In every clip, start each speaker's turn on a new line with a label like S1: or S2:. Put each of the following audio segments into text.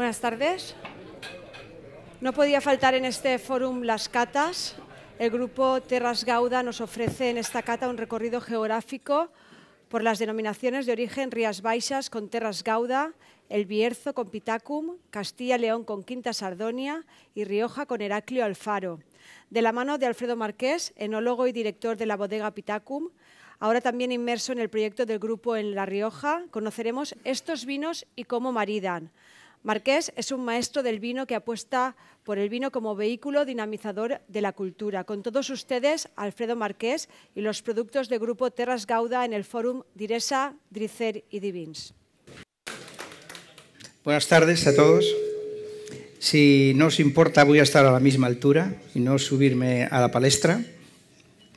S1: Buenas tardes. No podía faltar en este fórum las catas. El grupo Terras Gauda nos ofrece en esta cata un recorrido geográfico por las denominaciones de origen Rías Baixas con Terras Gauda, El Bierzo con Pitacum, Castilla León con Quinta Sardonia y Rioja con Heraclio Alfaro. De la mano de Alfredo Marqués, enólogo y director de la bodega Pitacum, ahora también inmerso en el proyecto del grupo en La Rioja, conoceremos estos vinos y cómo maridan. Marqués es un maestro del vino que apuesta por el vino como vehículo dinamizador de la cultura. Con todos ustedes, Alfredo Marqués y los productos de Grupo Terras Gauda en el Fórum Diresa, Dricer y Divins. Buenas tardes a todos. Si no os importa, voy a estar a la misma altura y no subirme a la palestra.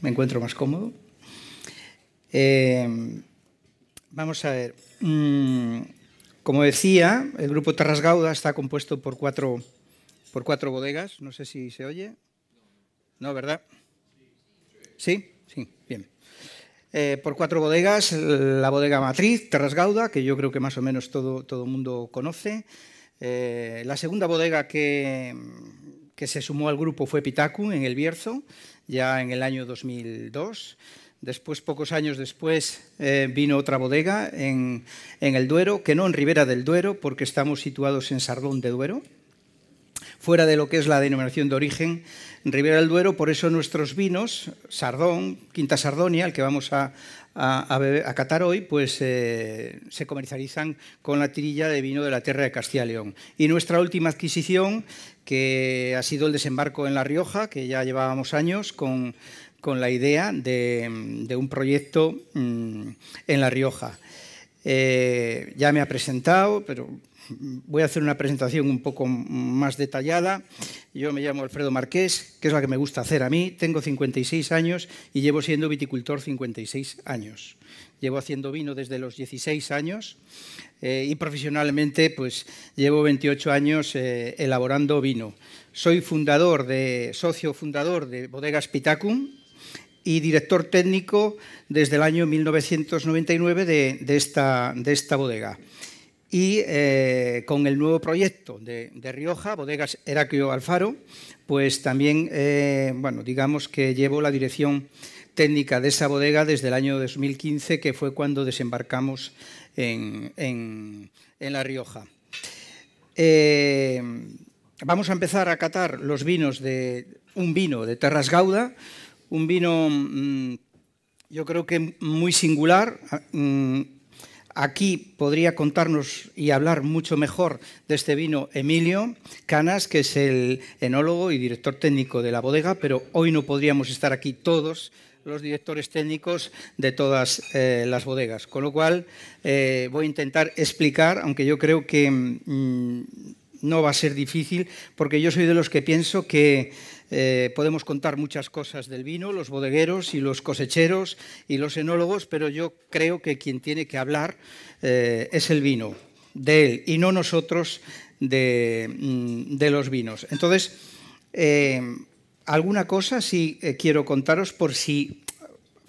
S1: Me encuentro más cómodo. Eh, vamos a ver. Mm, como decía, el grupo Terrasgauda está compuesto por cuatro, por cuatro bodegas. No sé si se oye. No, ¿verdad? Sí, sí, bien. Eh, por cuatro bodegas, la bodega matriz, Terrasgauda, que yo creo que más o menos todo el mundo conoce. Eh, la segunda bodega que, que se sumó al grupo fue Pitacu, en El Bierzo, ya en el año 2002. Después, pocos años después, eh, vino otra bodega en, en, el Duero, que no en Ribera del Duero, porque estamos situados en Sardón de Duero, fuera de lo que es la denominación de origen Ribera del Duero, por eso nuestros vinos, Sardón, Quinta Sardonia, el que vamos a, a, catar hoy, pues eh, se comercializan con la tirilla de vino de la tierra de Castilla y León. Y nuestra última adquisición, que ha sido el desembarco en La Rioja, que ya llevábamos años con, la idea de, un proyecto mm, en La Rioja. Eh, ya me ha presentado, pero voy a hacer una presentación un poco más detallada. Yo me llamo Alfredo Marqués, que es la que me gusta hacer a mí. Tengo 56 años y llevo siendo viticultor 56 años. Llevo haciendo vino desde los 16 años eh, y profesionalmente pues llevo 28 años eh, elaborando vino. Soy fundador de, socio fundador de Bodegas Pitacum, y director técnico desde el año 1999 de, de esta bodega y eh, con el nuevo proyecto de, Rioja, Bodegas Heraclio Alfaro, pues también, eh, bueno, digamos que llevo la dirección técnica de esa bodega desde el año 2015, que fue cuando desembarcamos en, La Rioja. Eh, vamos a empezar a catar los vinos de un vino de Terras Gauda, un vino mm, yo creo que muy singular. Ah, mm, Aquí podría contarnos y hablar mucho mejor de este vino Emilio Canas, que es el enólogo y director técnico de la bodega, pero hoy no podríamos estar aquí todos los directores técnicos de todas eh, las bodegas. Con lo cual eh, voy a intentar explicar, aunque yo creo que mm, no va a ser difícil, porque yo soy de los que pienso que eh, podemos contar muchas cosas del vino, los bodegueros y los cosecheros y los enólogos, pero yo creo que quien tiene que hablar eh, es el vino, de él, y no nosotros de, mm, los vinos. Entonces, eh, alguna cosa sí quiero contaros por si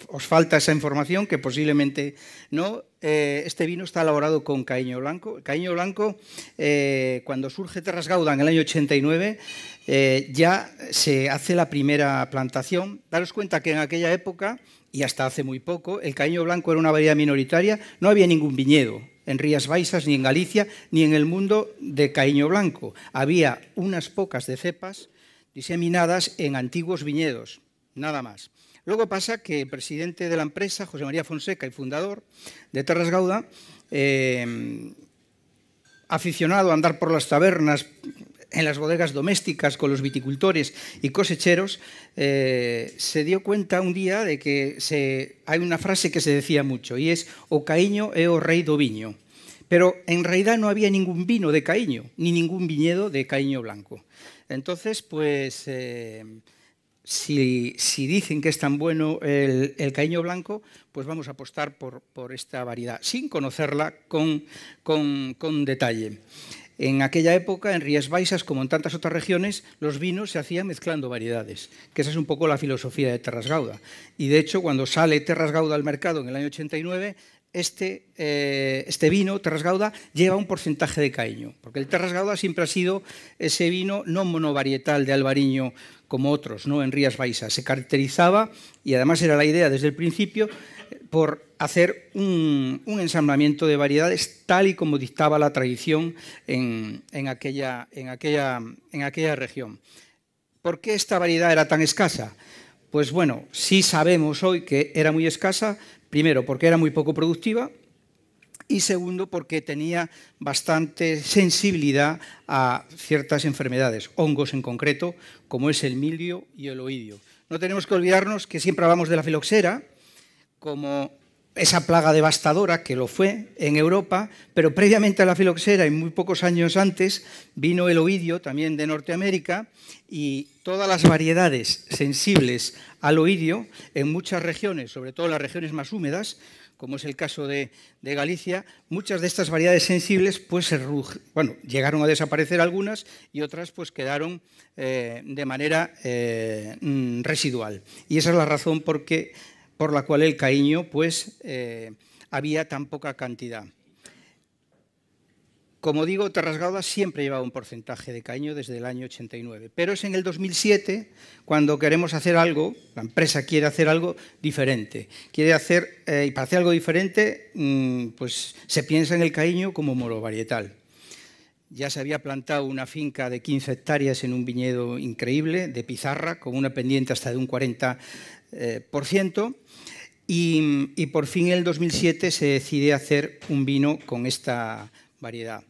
S1: os falta esa información, que posiblemente no. Eh, este vino está elaborado con caíño blanco. caíño blanco, eh, cuando surge Terras Gauda en el año 89, eh, ya se hace la primera plantación. Daros cuenta que en aquella época, y hasta hace muy poco, el caíño blanco era una variedad minoritaria, no había ningún viñedo en Rías Baixas, ni en Galicia, ni en el mundo de caíño blanco. Había unas pocas de cepas diseminadas en antiguos viñedos, nada más. Luego pasa que el presidente de la empresa, José María Fonseca, y fundador de Terras Gauda, eh, aficionado a andar por las tabernas, en las bodegas domésticas con los viticultores y cosecheros, eh, se dio cuenta un día de que hay una frase que se decía mucho y es o caíño e o rey do viño. Pero en realidad no había ningún vino de caíño, ni ningún viñedo de caíño blanco. Entonces, pues eh, si, dicen que es tan bueno el, el blanco, pues vamos a apostar por, esta variedad, sin conocerla con, detalle. En aquella época, en Rías Baixas, como en tantas otras regiones, los vinos se hacían mezclando variedades, que esa es un poco la filosofía de Terras Gauda. Y de hecho, cuando sale Terras Gauda al mercado en el año 89, este, eh, este, vino, Terras Gauda, lleva un porcentaje de caño, porque el Terras Gauda siempre ha sido ese vino no monovarietal de Albariño como otros, ¿no? en Rías Baixas. Se caracterizaba, y además era la idea desde el principio, por hacer un, ensamblamiento de variedades tal y como dictaba la tradición en, aquella, en aquella región. ¿Por qué esta variedad era tan escasa? Pues bueno, sí sabemos hoy que era muy escasa, primero porque era muy poco productiva, y segundo porque tenía bastante sensibilidad a ciertas enfermedades, hongos en concreto, como es el milio y el oidio. No tenemos que olvidarnos que siempre hablamos de la filoxera como esa plaga devastadora que lo fue en Europa, pero previamente a la filoxera y muy pocos años antes vino el oidio también de Norteamérica y todas las variedades sensibles al oidio en muchas regiones, sobre todo las regiones más húmedas, como es el caso de, Galicia, muchas de estas variedades sensibles pues, se llegaron a desaparecer algunas y otras pues, quedaron eh, de manera eh, mm, residual. Y esa es la razón por, la cual el caíño pues, eh, había tan poca cantidad. Como digo, Terrasgauda siempre llevaba un porcentaje de caño desde el año 89, pero es en el 2007 cuando queremos hacer algo, la empresa quiere hacer algo diferente, quiere hacer, eh, y para hacer algo diferente, mm, pues se piensa en el caño como varietal. Ya se había plantado una finca de 15 hectáreas en un viñedo increíble, de pizarra, con una pendiente hasta de un 40%, eh, y, y por fin en el 2007 se decide hacer un vino con esta variedad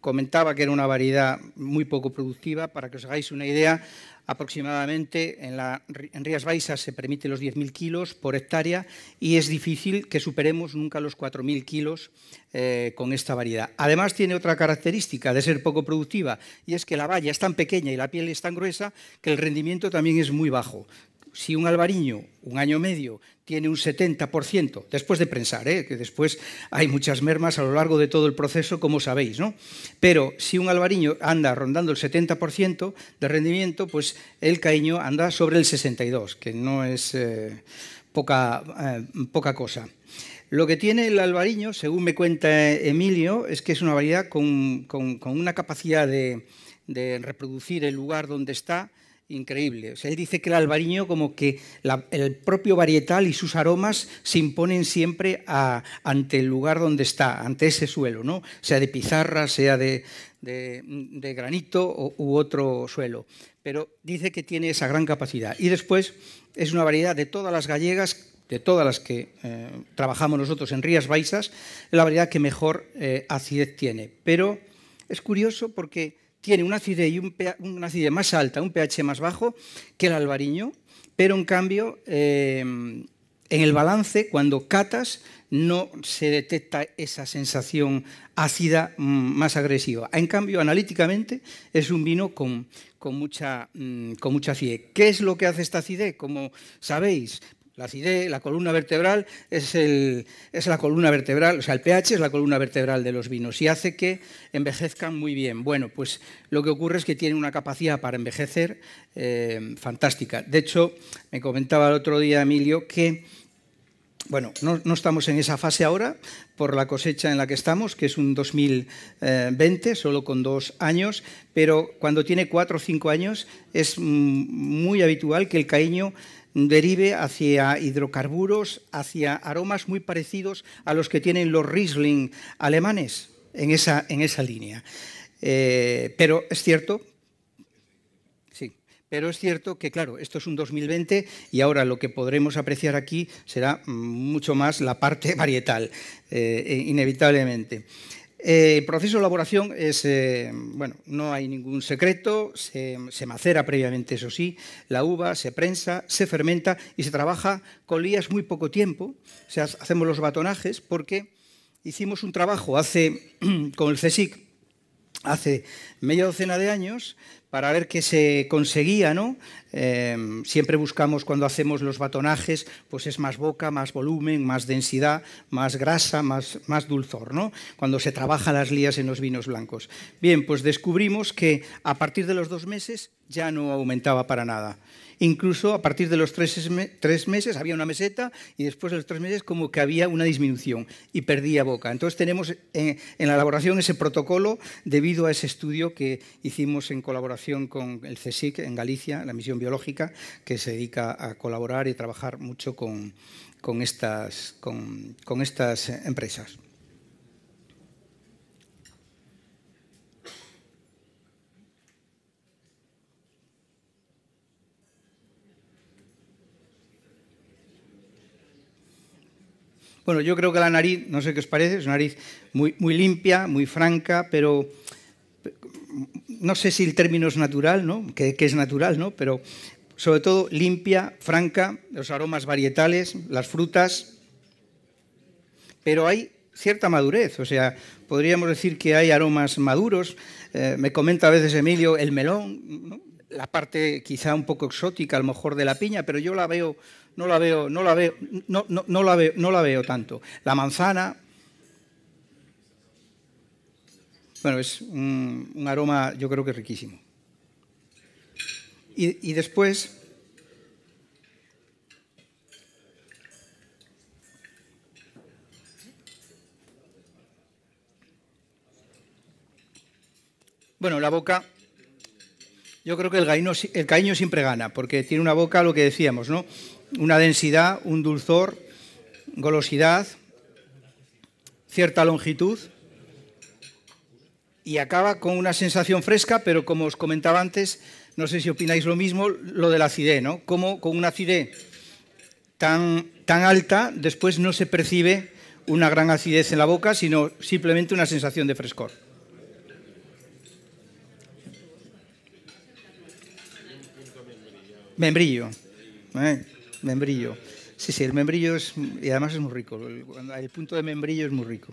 S1: comentaba que era una variedad muy poco productiva. Para que os hagáis una idea, aproximadamente en, Rías Baixas se permiten los 10.000 kilos por hectárea y es difícil que superemos nunca los 4.000 kilos eh, con esta variedad. Además tiene otra característica de ser poco productiva y es que la valla es tan pequeña y la piel es tan gruesa que el rendimiento también es muy bajo si un albariño, un año medio, tiene un 70%, después de pensar, ¿eh? que después hay muchas mermas a lo largo de todo el proceso, como sabéis, ¿no? Pero si un albariño anda rondando el 70% de rendimiento, pues el caíño anda sobre el 62%, que no es eh, poca, eh, poca cosa. Lo que tiene el albariño, según me cuenta Emilio, es que es una variedad con, una capacidad de, de reproducir el lugar donde está Increíble. O sea, él dice que el albariño, como que el propio varietal y sus aromas se imponen siempre a, ante el lugar donde está, ante ese suelo, ¿no? Sea de pizarra, sea de, granito u otro suelo. Pero dice que tiene esa gran capacidad. Y después es una variedad de todas las gallegas, de todas las que eh, trabajamos nosotros en Rías Baixas, la variedad que mejor eh, acidez tiene. Pero es curioso porque tiene una acidez, y un, una acidez más alta, un pH más bajo que el albariño, pero en cambio eh, en el balance, cuando catas, no se detecta esa sensación ácida mm, más agresiva. En cambio, analíticamente, es un vino con, mucha, con mucha mm, acidez. ¿Qué es lo que hace esta acidez? Como sabéis, la acidez, la columna vertebral, es, el, la columna vertebral, o sea, el pH es la columna vertebral de los vinos y hace que envejezcan muy bien. Bueno, pues lo que ocurre es que tiene una capacidad para envejecer eh, fantástica. De hecho, me comentaba el otro día Emilio que bueno, no, estamos en esa fase ahora por la cosecha en la que estamos, que es un 2020, eh, solo con dos años, pero cuando tiene cuatro o cinco años es mm, muy habitual que el caíño derive hacia hidrocarburos, hacia aromas muy parecidos a los que tienen los Riesling alemanes en esa, línea. Eh, pero es cierto pero es cierto que, claro, esto es un 2020 y ahora lo que podremos apreciar aquí será mm, mucho más la parte varietal, eh, eh, inevitablemente. Eh, el proceso de elaboración es, eh, bueno, no hay ningún secreto, se, macera previamente, eso sí, la uva, se prensa, se fermenta y se trabaja con lías muy poco tiempo. O sea, hacemos los batonajes porque hicimos un trabajo hace con el CSIC hace media docena de años para ver qué se conseguía, ¿no? Em, siempre buscamos cuando hacemos los batonajes, pues es más boca, más volumen, más densidad, más grasa, más, dulzor, ¿no? Cuando se trabaja las lías en los vinos blancos. Bien, pues descubrimos que a partir de los dos meses ya no aumentaba para nada incluso a partir de los tres, meses había una meseta y después de los tres meses como que había una disminución y perdía boca. Entonces tenemos eh, en, la elaboración ese protocolo debido a ese estudio que hicimos en colaboración con el CSIC en Galicia, la misión biológica, que se dedica a colaborar y trabajar mucho con estas empresas. Bueno, yo creo que la nariz, no sé qué os parece, es una nariz muy, limpia, muy franca, pero no sé si el término es natural, ¿no? Que, es natural, ¿no? Pero sobre todo limpia, franca, los aromas varietales, las frutas, pero hay cierta madurez, o sea, podríamos decir que hay aromas maduros. Eh, me comenta a veces Emilio el melón, la parte quizá un poco exótica a lo mejor de la piña, pero yo la veo no la veo, no la veo, no, no, la veo, no la veo tanto. La manzana, bueno, es un, aroma yo creo que riquísimo. Y, después... Bueno, la boca, yo creo que el, caíno el siempre gana, porque tiene una boca, lo que decíamos, ¿no? una densidad, un dulzor, golosidad, cierta longitud y acaba con una sensación fresca, pero como os comentaba antes, no sé si opináis lo mismo, lo de la acidez, ¿no? Como con una acidez tan, tan alta, después no se percibe una gran acidez en la boca, sino simplemente una sensación de frescor. Membrillo. ¿eh? Membrillo. Sí, sí, el membrillo es, y además es muy rico. El, punto de membrillo es muy rico.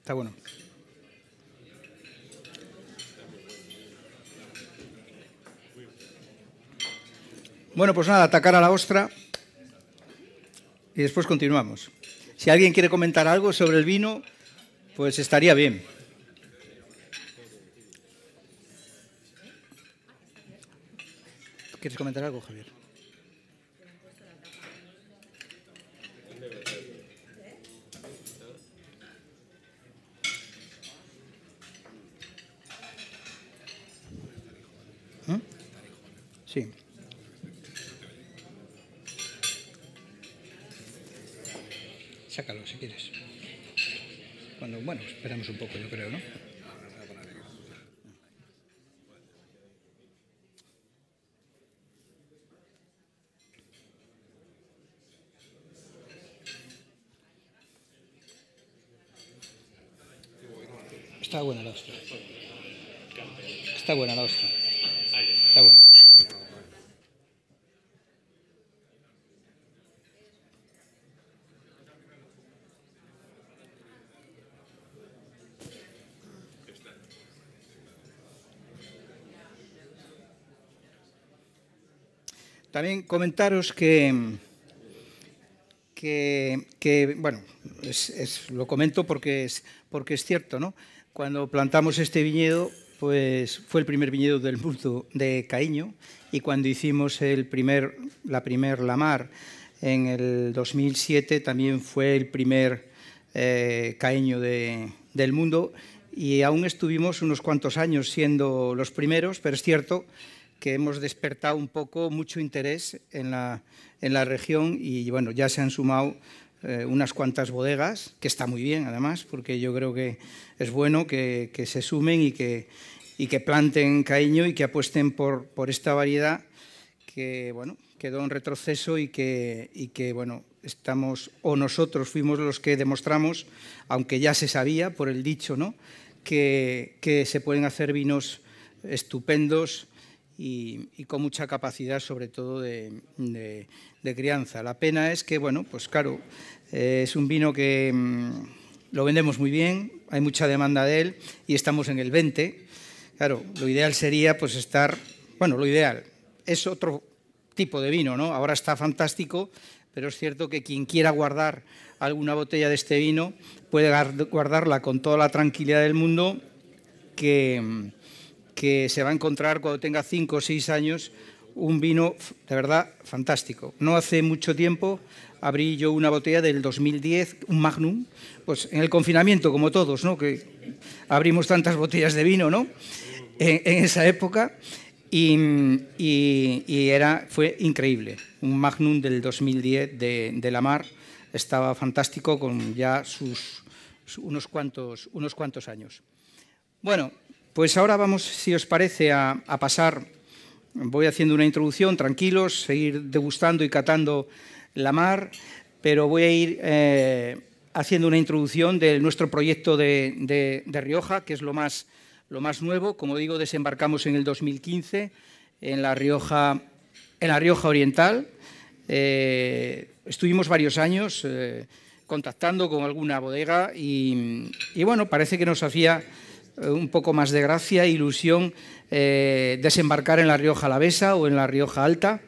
S1: Está bueno. Bueno, pues nada, atacar a la ostra y después continuamos. Si alguien quiere comentar algo sobre el vino, pues estaría bien. ¿Quieres comentar algo, Javier? Sácalo si quieres. Cuando, bueno, esperamos un poco, yo creo, ¿no? Está buena la ostra. Está buena la ostra. También comentaros que, que, bueno, lo comento porque es, porque es cierto, ¿no? Cuando plantamos este viñedo, pues fue el primer viñedo del mundo de Caíño y cuando hicimos el primer, la primer Lamar en el 2007 también fue el primer eh, del mundo y aún estuvimos unos cuantos años siendo los primeros, pero es cierto que hemos despertado un poco mucho interés en la, en la región y bueno, ya se han sumado eh, unas cuantas bodegas, que está muy bien además, porque yo creo que es bueno que, se sumen y que, y que planten Caíño y que apuesten por, por esta variedad que bueno, quedó en retroceso y que, que bueno, estamos o nosotros fuimos los que demostramos, aunque ya se sabía por el dicho, ¿no? que, que se pueden hacer vinos estupendos y, con mucha capacidad, sobre todo, de, crianza. La pena es que, bueno, pues claro, eh, es un vino que mm, lo vendemos muy bien, hay mucha demanda de él y estamos en el 20. Claro, lo ideal sería pues estar, bueno, lo ideal es otro tipo de vino, ¿no? Ahora está fantástico, pero es cierto que quien quiera guardar alguna botella de este vino puede guardarla con toda la tranquilidad del mundo que mm, que se va a encontrar cuando tenga cinco o seis años un vino de verdad fantástico. No hace mucho tiempo abrí yo una botella del 2010, un Magnum, pues en el confinamiento, como todos, ¿no? Que abrimos tantas botellas de vino, ¿no? En, esa época. Y, era, fue increíble. Un Magnum del 2010 de, de la mar estaba fantástico con ya sus, unos, cuantos, unos cuantos años. Bueno, pues ahora vamos, si os parece, a, pasar, voy haciendo una introducción, tranquilos, seguir degustando y catando la mar, pero voy a ir eh, haciendo una introducción de nuestro proyecto de, Rioja, que es lo más, lo más, nuevo. Como digo, desembarcamos en el 2015 en la Rioja, en la Rioja Oriental. Eh, estuvimos varios años eh, contactando con alguna bodega y, y bueno, parece que nos hacía eh, un poco más de gracia ilusión eh, desembarcar en la Rioja Alavesa o en la Rioja Alta,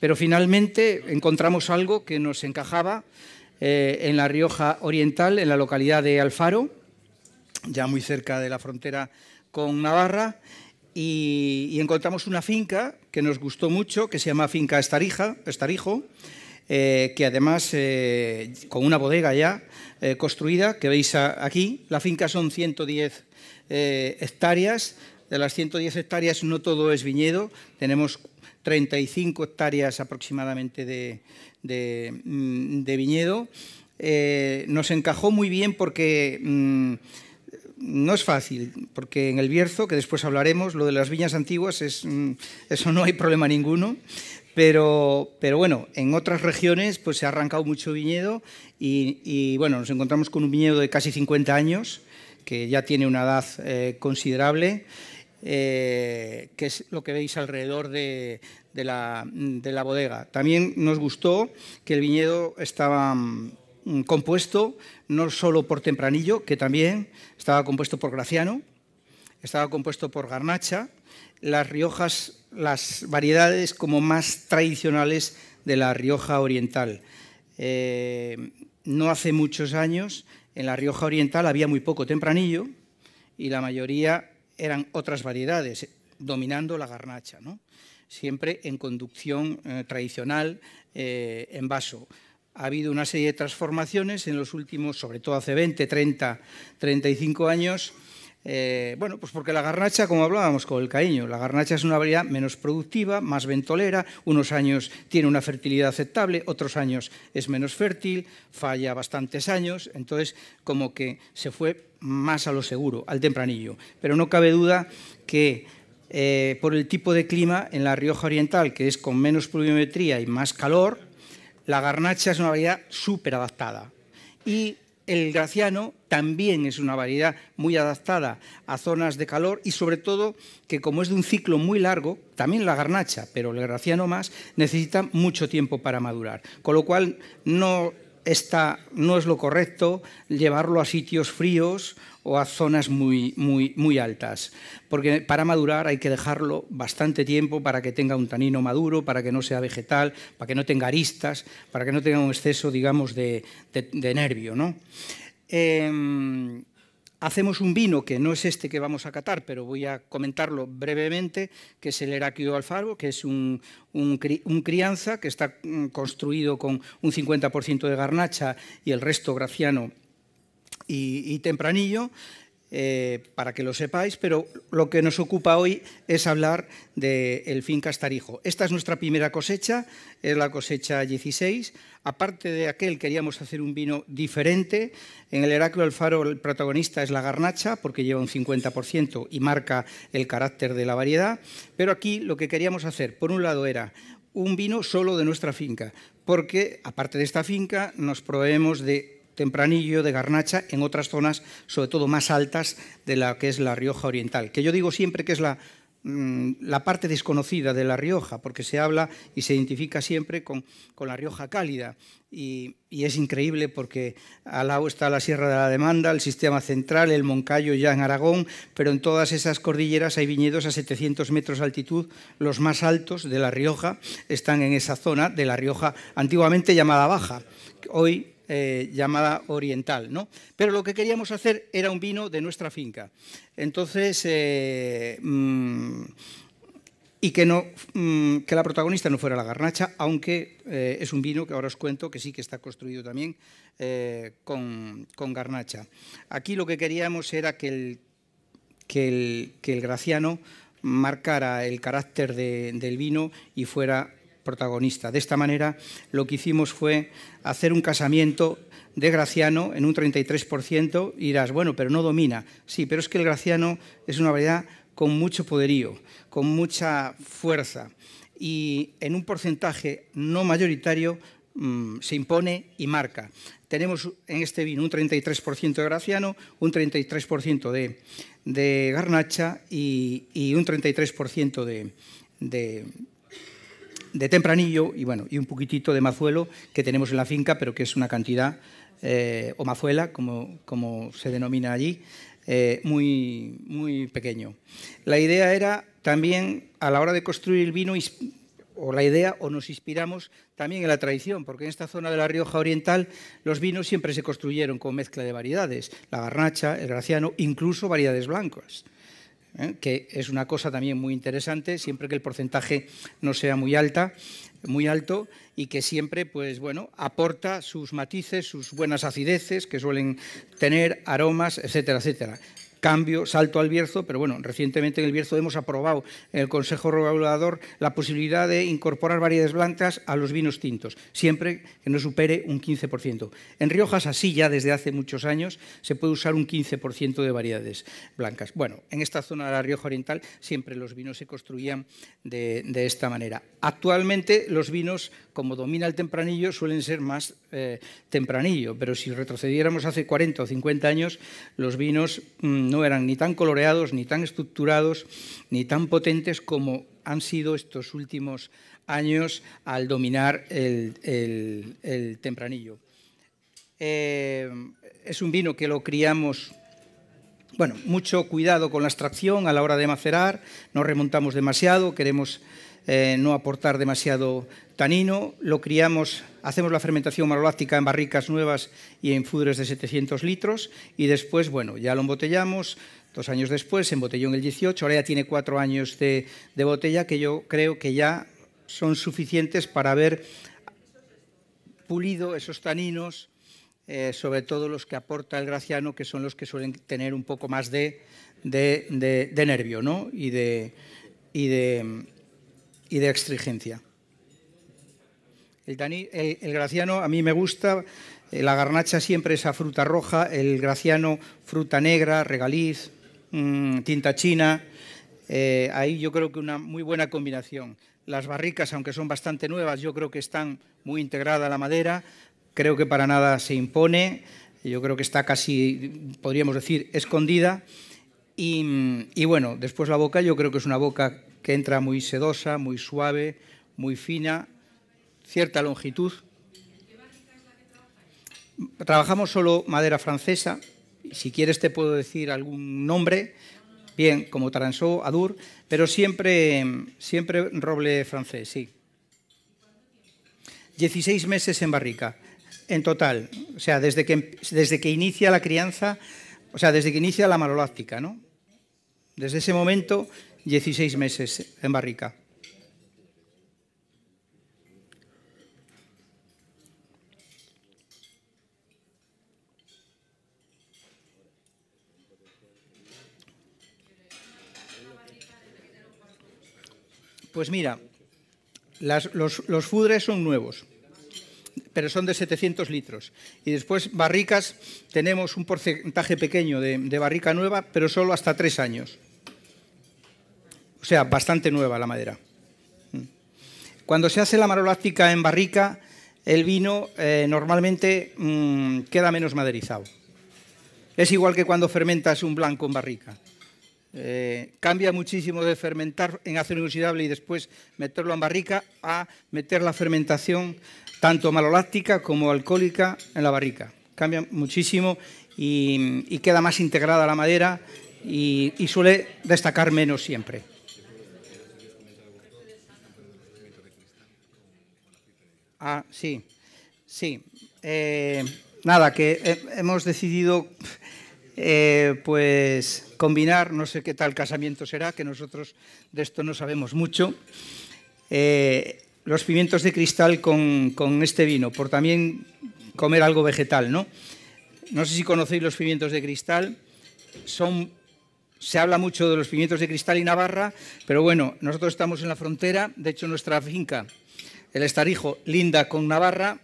S1: pero finalmente encontramos algo que nos encajaba eh, en la Rioja Oriental, en la localidad de Alfaro, ya muy cerca de la frontera con Navarra, y, encontramos una finca que nos gustó mucho, que se llama Finca Estarija, Estarijo, que además con una bodega ya construida, que veis aquí, la finca son 110 eh, hectáreas. De las 110 hectáreas no todo es viñedo, tenemos 35 hectáreas aproximadamente de, mm, viñedo. Eh, nos encajó muy bien porque mm, no es fácil, porque en el Bierzo, que después hablaremos, lo de las viñas antiguas, es, mm, eso no hay problema ninguno. Pero, pero, bueno, en otras regiones pues, se ha arrancado mucho viñedo y, y, bueno, nos encontramos con un viñedo de casi 50 años que ya tiene una edad eh, considerable, eh, que es lo que veis alrededor de, la, bodega. También nos gustó que el viñedo estaba mm, compuesto no solo por Tempranillo, que también estaba compuesto por Graciano, estaba compuesto por Garnacha, las Riojas, las variedades como más tradicionales de la Rioja Oriental. Eh, no hace muchos años en la Rioja Oriental había muy poco tempranillo y la mayoría eran otras variedades, dominando la garnacha, siempre en conducción eh, tradicional eh, en vaso. Ha habido una serie de transformaciones en los últimos, sobre todo hace 20, 30, 35 años, eh, bueno, pues porque la garnacha, como hablábamos con el caíño, la garnacha es una variedad menos productiva, más ventolera, unos años tiene una fertilidad aceptable, otros años es menos fértil, falla bastantes años, entonces como que se fue más a lo seguro, al tempranillo. Pero no cabe duda que eh, por el tipo de clima en la Rioja Oriental, que es con menos pluviometría y más calor, la garnacha es una variedad súper adaptada. Y el graciano también es una variedad muy adaptada a zonas de calor y sobre todo que como es de un ciclo muy largo, también la garnacha, pero el graciano más, necesita mucho tiempo para madurar. Con lo cual no, está, no es lo correcto llevarlo a sitios fríos o a zonas muy, muy, muy altas. Porque para madurar hay que dejarlo bastante tiempo para que tenga un tanino maduro, para que no sea vegetal, para que no tenga aristas, para que no tenga un exceso, digamos, de, nervio. ¿no? Em, hacemos un vino que no es este que vamos a catar, pero voy a comentarlo brevemente, que es el Heráquido Alfaro, que es un, un, crianza que está mm, construido con un 50% de garnacha y el resto graciano y, tempranillo, eh, para que lo sepáis, pero lo que nos ocupa hoy es hablar del finca fin Esta es nuestra primera cosecha, es la cosecha 16. Aparte de aquel, queríamos hacer un vino diferente. En el Heraclio Alfaro el protagonista es la garnacha, porque lleva un 50% y marca el carácter de la variedad. Pero aquí lo que queríamos hacer, por un lado, era un vino solo de nuestra finca, porque aparte de esta finca nos proveemos de Tempranillo, de Garnacha, en otras zonas, sobre todo más altas, de la que es la Rioja Oriental, que yo digo siempre que es mm, la, parte desconocida de La Rioja, porque se habla y se identifica siempre con, con La Rioja cálida. Y, y, es increíble porque al lado está la Sierra de la Demanda, el Sistema Central, el Moncayo ya en Aragón, pero en todas esas cordilleras hay viñedos a 700 metros de altitud. Los más altos de La Rioja están en esa zona de La Rioja antiguamente llamada Baja. Hoy eh, llamada oriental, ¿no? Pero lo que queríamos hacer era un vino de nuestra finca. Entonces, eh, mm, y que, no, mm, que la protagonista no fuera la garnacha, aunque eh, es un vino que ahora os cuento que sí que está construido también con, garnacha. Aquí lo que queríamos era que el, que que el graciano marcara el carácter del vino y fuera protagonista. De esta manera, lo que hicimos fue hacer un casamiento de Graciano en un 33%. Y dirás, bueno, pero no domina. Sí, pero es que el Graciano es una variedad con mucho poderío, con mucha fuerza. Y en un porcentaje no mayoritario mm, se impone y marca. Tenemos en este vino un 33% de Graciano, un 33% de, Garnacha y, un 33% de, de tempranillo y, bueno, y un poquitito de mazuelo que tenemos en la finca, pero que es una cantidad, eh, o mazuela, como, se denomina allí, eh, muy, muy pequeño. La idea era también, a la hora de construir el vino, o la idea, o nos inspiramos también en la tradición, porque en esta zona de la Rioja Oriental los vinos siempre se construyeron con mezcla de variedades, la garnacha, el graciano, incluso variedades blancas. ¿eh? que es una cosa también muy interesante, siempre que el porcentaje no sea muy alta, muy alto y que siempre pues bueno, aporta sus matices, sus buenas acideces que suelen tener aromas, etcétera, etcétera cambio, salto al Bierzo, pero bueno, recientemente en el Bierzo hemos aprobado en el Consejo Regulador la posibilidad de incorporar variedades blancas a los vinos tintos, siempre que no supere un 15%. En Riojas, así ya desde hace muchos años, se puede usar un 15% de variedades blancas. Bueno, en esta zona de la Rioja Oriental siempre los vinos se construían de, de esta manera. Actualmente los vinos, como domina el tempranillo, suelen ser más eh, tempranillo, pero si retrocediéramos hace 40 o 50 años, los vinos mm, no eran ni tan coloreados, ni tan estructurados, ni tan potentes como han sido estos últimos años al dominar el, tempranillo. Eh, es un vino que lo criamos bueno, mucho cuidado con la extracción a la hora de macerar, no remontamos demasiado, queremos eh, no aportar demasiado tanino, lo criamos, hacemos la fermentación maloláctica en barricas nuevas y en fudres de 700 litros y después, bueno, ya lo embotellamos, dos años después, se embotelló en el 18, ahora ya tiene cuatro años de, botella que yo creo que ya son suficientes para haber pulido esos taninos, eh, sobre todo los que aporta el graciano, que son los que suelen tener un poco más de, nervio ¿no? y de y de exigencia. El, el, graciano a mí me gusta, eh, la garnacha siempre esa fruta roja, el graciano fruta negra, regaliz, mm, tinta china. Eh, ahí yo creo que una muy buena combinación. Las barricas, aunque son bastante nuevas, yo creo que están muy integrada la madera, creo que para nada se impone, yo creo que está casi, podríamos decir, escondida. y bueno, después la boca, yo creo que es una boca que entra muy sedosa, muy suave, muy fina, cierta longitud. Trabajamos solo madera francesa. Si quieres te puedo decir algún nombre, bien, como Taransó, Adur, pero siempre, siempre roble francés, sí. 16 meses en barrica, en total. O sea, desde que, desde que inicia la crianza, o sea, desde que inicia la maloláctica, ¿no? Desde ese momento 16 meses en barrica. Pues mira, los, fudres son nuevos, pero son de 700 litros. Y después barricas, tenemos un porcentaje pequeño de, de barrica nueva, pero solo hasta tres años. O sea, bastante nueva la madera. Mm. Cuando se hace la maloláctica en barrica, el vino eh, normalmente mm, queda menos maderizado. Es igual que cuando fermentas un blanco en barrica. Eh, cambia muchísimo de fermentar en acero inoxidable y después meterlo en barrica a meter la fermentación tanto maloláctica como alcohólica en la barrica. Cambia muchísimo y, queda más integrada la madera y suele destacar menos siempre. Ah, sí, sí. Eh, nada, que eh, hemos decidido eh, pues combinar, no sé qué tal casamiento será, que nosotros de esto no sabemos mucho, los pimientos de cristal con, con, este vino, por también comer algo vegetal, ¿no? No sé si conocéis los pimientos de cristal, son... Se habla mucho de los pimientos de cristal y Navarra, pero bueno, nosotros estamos en la frontera, de hecho nuestra finca el Estarijo linda con Navarra.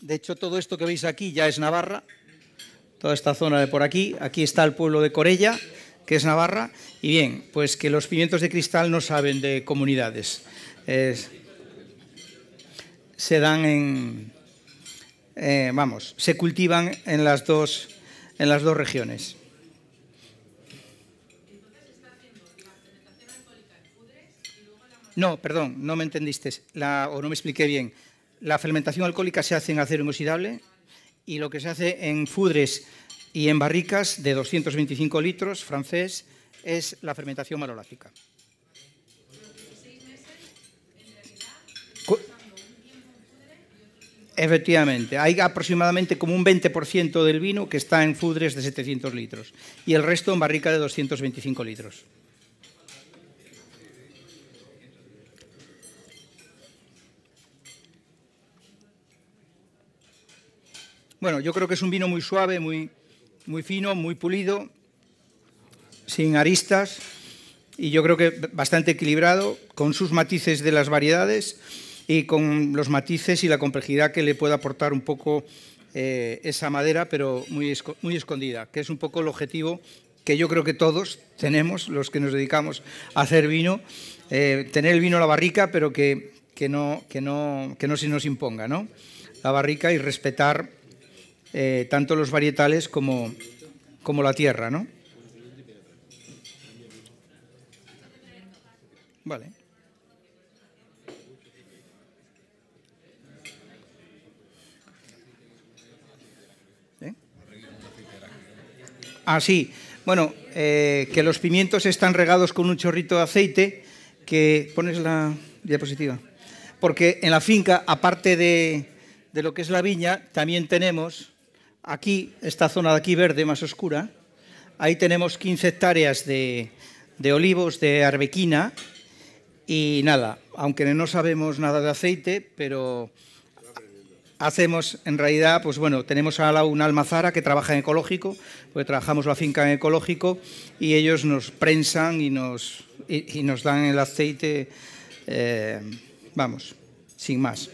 S1: De hecho, todo esto que veis aquí ya es Navarra. Toda esta zona de por aquí. Aquí está el pueblo de Corella, que es Navarra. Y bien, pues que los pimientos de cristal no saben de comunidades. se dan en... Eh, vamos, se cultivan en las dos, en las dos regiones. No, perdón, no me entendiste o no me expliqué bien. La fermentación alcohólica se hace en acero inoxidable y lo que se hace en fudres y en barricas de 225 litros francés es la fermentación malolática. Efectivamente, hay aproximadamente como un 20% del vino que está en fudres de 700 litros y el resto en barrica de 225 litros. Bueno, yo creo que es un vino muy suave, muy, muy fino, muy pulido, sin aristas y yo creo que bastante equilibrado, con sus matices de las variedades y con los matices y la complejidad que le puede aportar un poco eh, esa madera, pero muy, muy escondida, que es un poco el objetivo que yo creo que todos tenemos, los que nos dedicamos a hacer vino, eh, tener el vino a la barrica, pero que, que, no, que, no, que no se nos imponga, ¿no? La barrica y respetar eh, tanto los varietales como, la tierra, ¿no? Vale. ¿Eh? Ah, sí. Bueno, eh, que los pimientos están regados con un chorrito de aceite, que pones la diapositiva. Porque en la finca, aparte de, de lo que es la viña, también tenemos Aquí, esta zona de aquí verde más oscura, ahí tenemos 15 hectáreas de, olivos de arbequina y nada, aunque no sabemos nada de aceite, pero hacemos en realidad, pues bueno, tenemos a una almazara que trabaja en ecológico, porque trabajamos la finca en ecológico y ellos nos prensan y nos, dan el aceite, eh, vamos, sin más.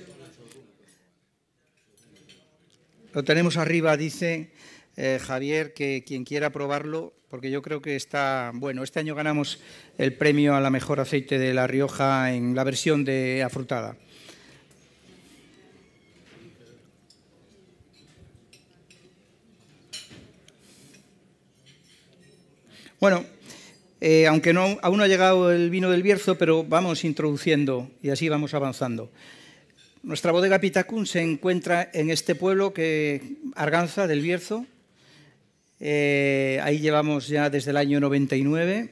S2: Lo tenemos arriba,
S1: dice eh, Javier, que quien quiera probarlo, porque yo creo que está bueno. Este año ganamos el premio a la mejor aceite de La Rioja en la versión de afrutada. Bueno, eh, aunque no, aún no ha llegado el vino del Bierzo, pero vamos introduciendo y así vamos avanzando. Nuestra bodega Pitacún se encuentra en este pueblo que Arganza del Bierzo. Eh, ahí llevamos ya desde el año 99.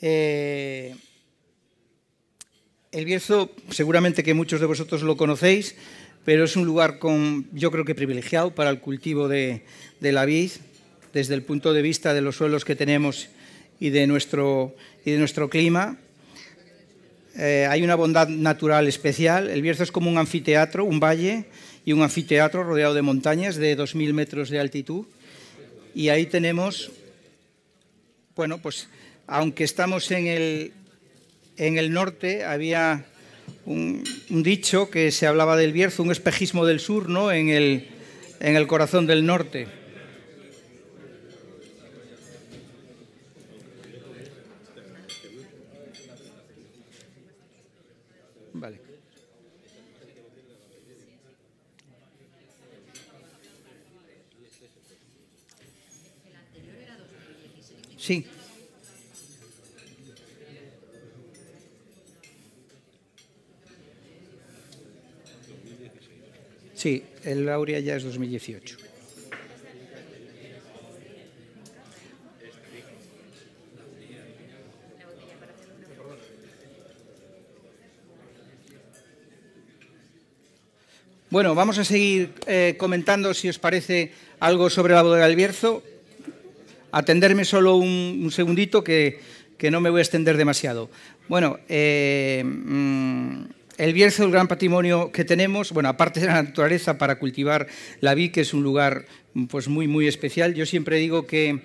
S1: Eh, el Bierzo, seguramente que muchos de vosotros lo conocéis, pero es un lugar con, yo creo que privilegiado para el cultivo de, la vid, desde el punto de vista de los suelos que tenemos y de nuestro, y de nuestro clima. Eh, hay una bondad natural especial. El Bierzo es como un anfiteatro, un valle y un anfiteatro rodeado de montañas de 2.000 metros de altitud. Y ahí tenemos, bueno, pues aunque estamos en el, en el norte, había un, dicho que se hablaba del Bierzo, un espejismo del sur, ¿no? En el, en el corazón del norte. Sí. Sí, el Laurea ya es 2018. Bueno, vamos a seguir eh, comentando, si os parece, algo sobre la boda del Bierzo atenderme solo un, segundito que, que, no me voy a extender demasiado. Bueno, eh, mm, el Bierzo, el gran patrimonio que tenemos, bueno, aparte de la naturaleza para cultivar la vi que es un lugar pues muy, muy especial, yo siempre digo que...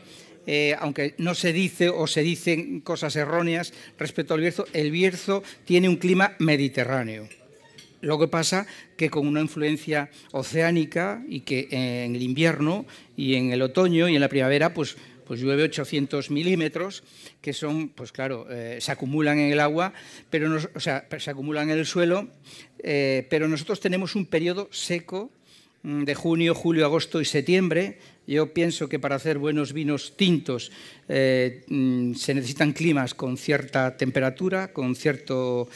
S1: Eh, aunque no se dice o se dicen cosas erróneas respecto al Bierzo, el Bierzo tiene un clima mediterráneo. Lo que pasa que con una influencia oceánica y que eh, en el invierno y en el otoño y en la primavera, pues pues llueve 800 milímetros, que son, pues claro, eh, se acumulan en el agua, pero o sea, se acumulan en el suelo, eh, pero nosotros tenemos un periodo seco mm, de junio, julio, agosto y septiembre. Yo pienso que para hacer buenos vinos tintos eh, mm, se necesitan climas con cierta temperatura, con cierto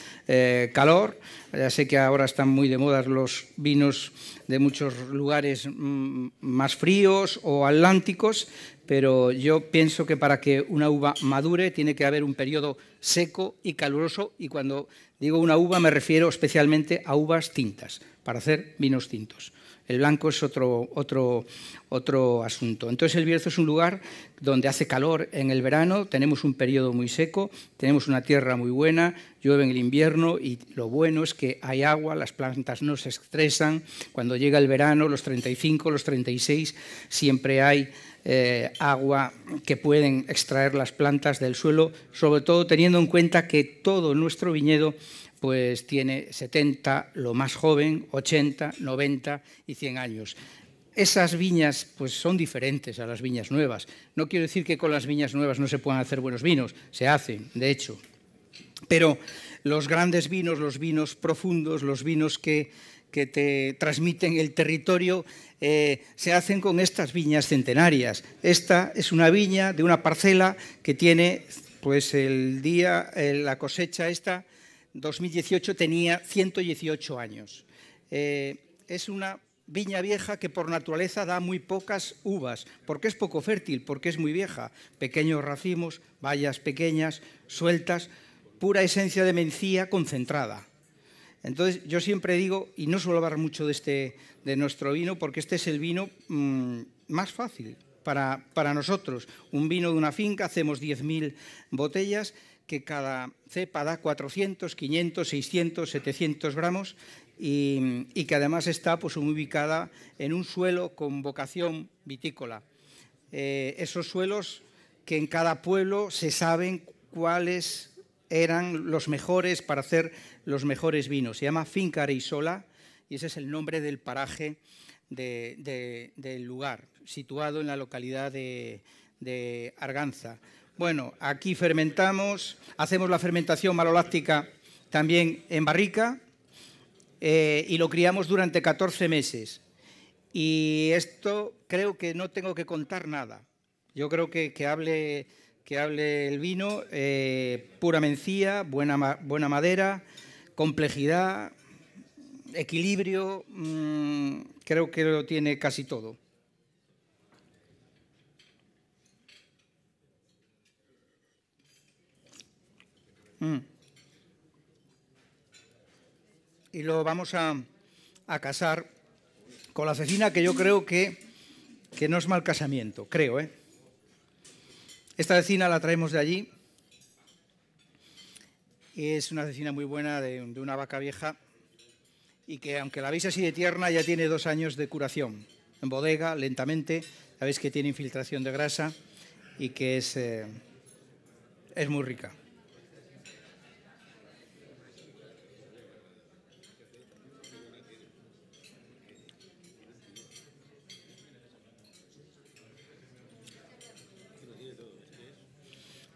S1: calor. Ya sé que ahora están muy de moda los vinos de muchos lugares mm, más fríos o atlánticos, pero yo pienso que para que una uva madure tiene que haber un periodo seco y caluroso y cuando digo una uva me refiero especialmente a uvas tintas, para hacer vinos tintos. El blanco es otro, otro, otro asunto. Entonces el Bierzo es un lugar donde hace calor en el verano, tenemos un periodo muy seco, tenemos una tierra muy buena, llueve en el invierno y lo bueno es que hay agua, las plantas no se estresan, cuando llega el verano, los 35, los 36, siempre hay eh, agua que pueden extraer las plantas del suelo, sobre todo teniendo en cuenta que todo nuestro viñedo pues tiene 70, lo más joven, 80, 90 y 100 años. Esas viñas pues son diferentes a las viñas nuevas. No quiero decir que con las viñas nuevas no se puedan hacer buenos vinos, se hacen, de hecho. Pero los grandes vinos, los vinos profundos, los vinos que que te transmiten el territorio eh, se hacen con estas viñas centenarias. Esta es una viña de una parcela que tiene, pues el día, eh, la cosecha esta, 2018 tenía 118 años. Eh, es una viña vieja que por naturaleza da muy pocas uvas, porque es poco fértil, porque es muy vieja. Pequeños racimos, vallas pequeñas, sueltas, pura esencia de mencía concentrada. Entonces, yo siempre digo, y no suelo hablar mucho de, este, de nuestro vino, porque este es el vino mm, más fácil para, nosotros. Un vino de una finca, hacemos 10.000 botellas, que cada cepa da 400, 500, 600, 700 gramos, y, que además está pues, ubicada en un suelo con vocación vitícola. Eh, esos suelos que en cada pueblo se saben cuáles eran los mejores para hacer los mejores vinos. Se llama Finca Reisola y ese es el nombre del paraje del lugar, situado en la localidad de, Arganza. Bueno, aquí fermentamos, hacemos la fermentación maloláctica también en barrica eh, y lo criamos durante 14 meses. Y esto creo que no tengo que contar nada. Yo creo que, que, hable, que hable el vino, eh, pura mencía, buena, buena madera complejidad, equilibrio, mm, creo que lo tiene casi todo. Mm. Y lo vamos a, casar con la asesina que yo creo que, que no es mal casamiento, creo. ¿eh? Esta vecina la traemos de allí es una cecina muy buena de, una vaca vieja y que aunque la veis así de tierna ya tiene dos años de curación. En bodega, lentamente, veis que tiene infiltración de grasa y que es, eh, es muy rica.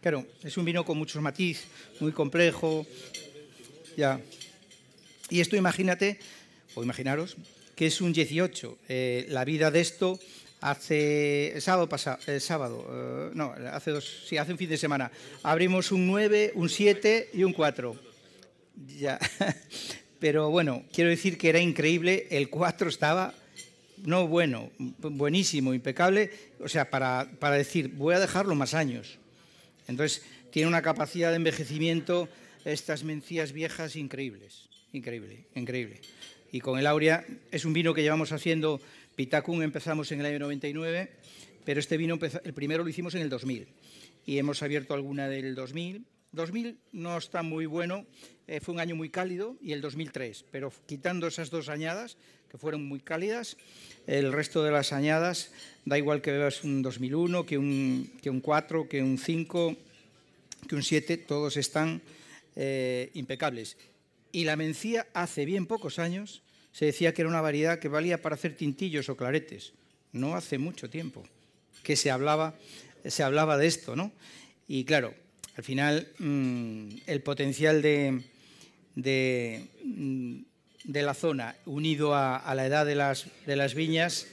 S1: Claro, es un vino con muchos matiz, muy complejo. Ya. Y esto imagínate, o imaginaros, que es un 18. Eh, la vida de esto hace sábado pasado, sábado, eh, no, hace dos, sí, hace un fin de semana. Abrimos un 9, un 7 y un 4. Ya. Pero bueno, quiero decir que era increíble, el 4 estaba no bueno, buenísimo, impecable, o sea, para, para decir, voy a dejarlo más años. Entonces, tiene una capacidad de envejecimiento estas mencías viejas increíbles, increíble, increíble. Y con el Aurea es un vino que llevamos haciendo, Pitacún, empezamos en el año 99, pero este vino el primero lo hicimos en el 2000 y hemos abierto alguna del 2000 2000 no está muy bueno, eh, fue un año muy cálido, y el 2003, pero quitando esas dos añadas, que fueron muy cálidas, el resto de las añadas, da igual que veas un 2001, que un, que un 4, que un 5, que un 7, todos están eh, impecables. Y la mencía hace bien pocos años se decía que era una variedad que valía para hacer tintillos o claretes. No hace mucho tiempo que se hablaba, se hablaba de esto, ¿no? Y claro, al final, mm, el potencial mm, de, la zona unido a, la edad de las, de las, viñas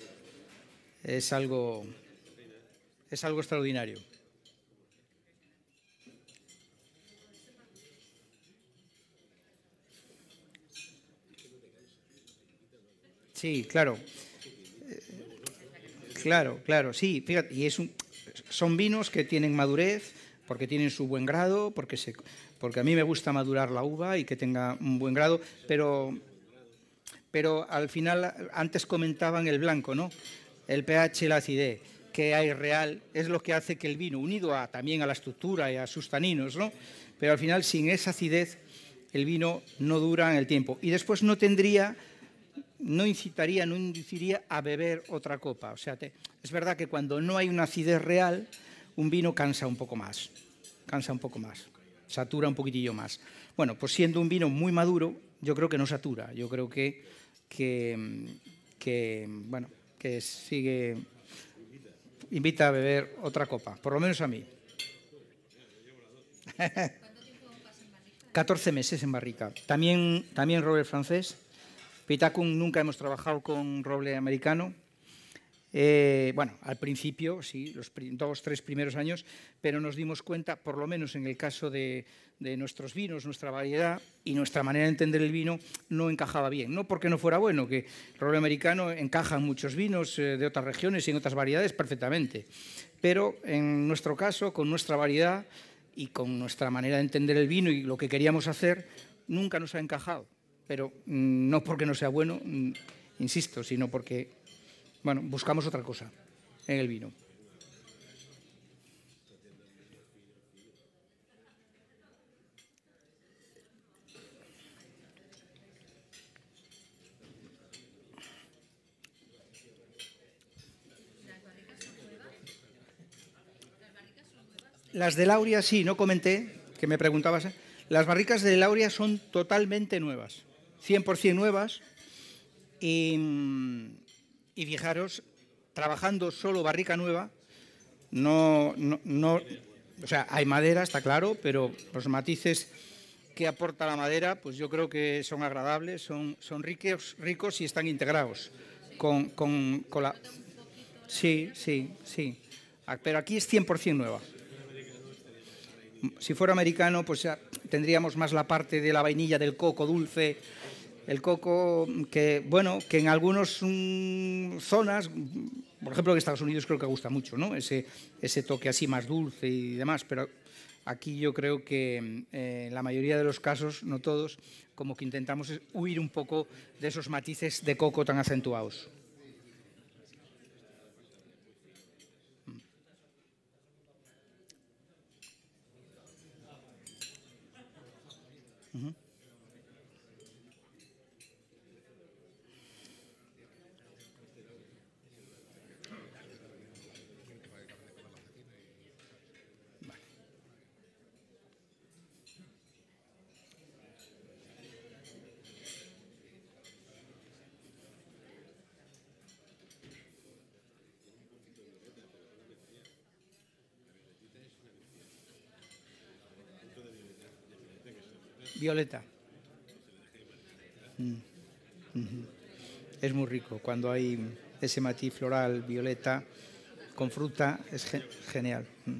S1: es algo, extraordinario. Sí, claro. Eh, claro, claro, sí. Fíjate, y es son vinos que tienen madurez, porque tienen su buen grado, porque, se, porque a mí me gusta madurar la uva y que tenga un buen grado, pero, pero al final, antes comentaban el blanco, ¿no? El pH, la acidez que hay real es lo que hace que el vino, unido a, también a la estructura y a sus taninos, ¿no? pero al final sin esa acidez el vino no dura en el tiempo. Y después no tendría, no incitaría, no induciría a beber otra copa. O sea, es verdad que cuando no hay una acidez real, un vino cansa un poco más, cansa un poco más, satura un poquitillo más. Bueno, pues siendo un vino muy maduro, yo creo que no satura, yo creo que, que, bueno, que sigue, invita a beber otra copa, por lo menos a mí. 14 meses en barrica. También, también roble francés. Pitacum nunca hemos trabajado con roble americano. Eh, bueno, al principio, sí, los dos, tres primeros años, pero nos dimos cuenta, por lo menos en el caso de, nuestros vinos, nuestra variedad y nuestra manera de entender el vino, no encajaba bien. No porque no fuera bueno, que el roble americano encaja en muchos vinos eh, de otras regiones y en otras variedades perfectamente. Pero en nuestro caso, con nuestra variedad y con nuestra manera de entender el vino y lo que queríamos hacer, nunca nos ha encajado. Pero mm, no porque no sea bueno, mm, insisto, sino porque bueno, buscamos otra cosa en el vino. Las de Lauria sí, no comenté, que me preguntabas. ¿eh? Las barricas de Lauria son totalmente nuevas, 100% nuevas. Y mm, y fijaros, trabajando solo barrica nueva, no, o sea, hay madera, está claro, pero los matices que aporta la madera, pues yo creo que son agradables, son, son ricos, ricos y están integrados con, con, Sí, sí, sí. Ah, pero aquí es 100% nueva. Si fuera americano, pues tendríamos más la parte de la vainilla, del coco dulce, el coco que, bueno, que en algunas mm, zonas, por ejemplo en Estados Unidos creo que gusta mucho, ¿no? Ese, toque así más dulce y demás, pero aquí yo creo que mm, eh, en la mayoría de los casos, no todos, como que intentamos huir un poco de esos matices de coco tan acentuados. Violeta. Mm, es muy rico. Cuando hay ese matiz floral, violeta, con fruta, es genial. Mm.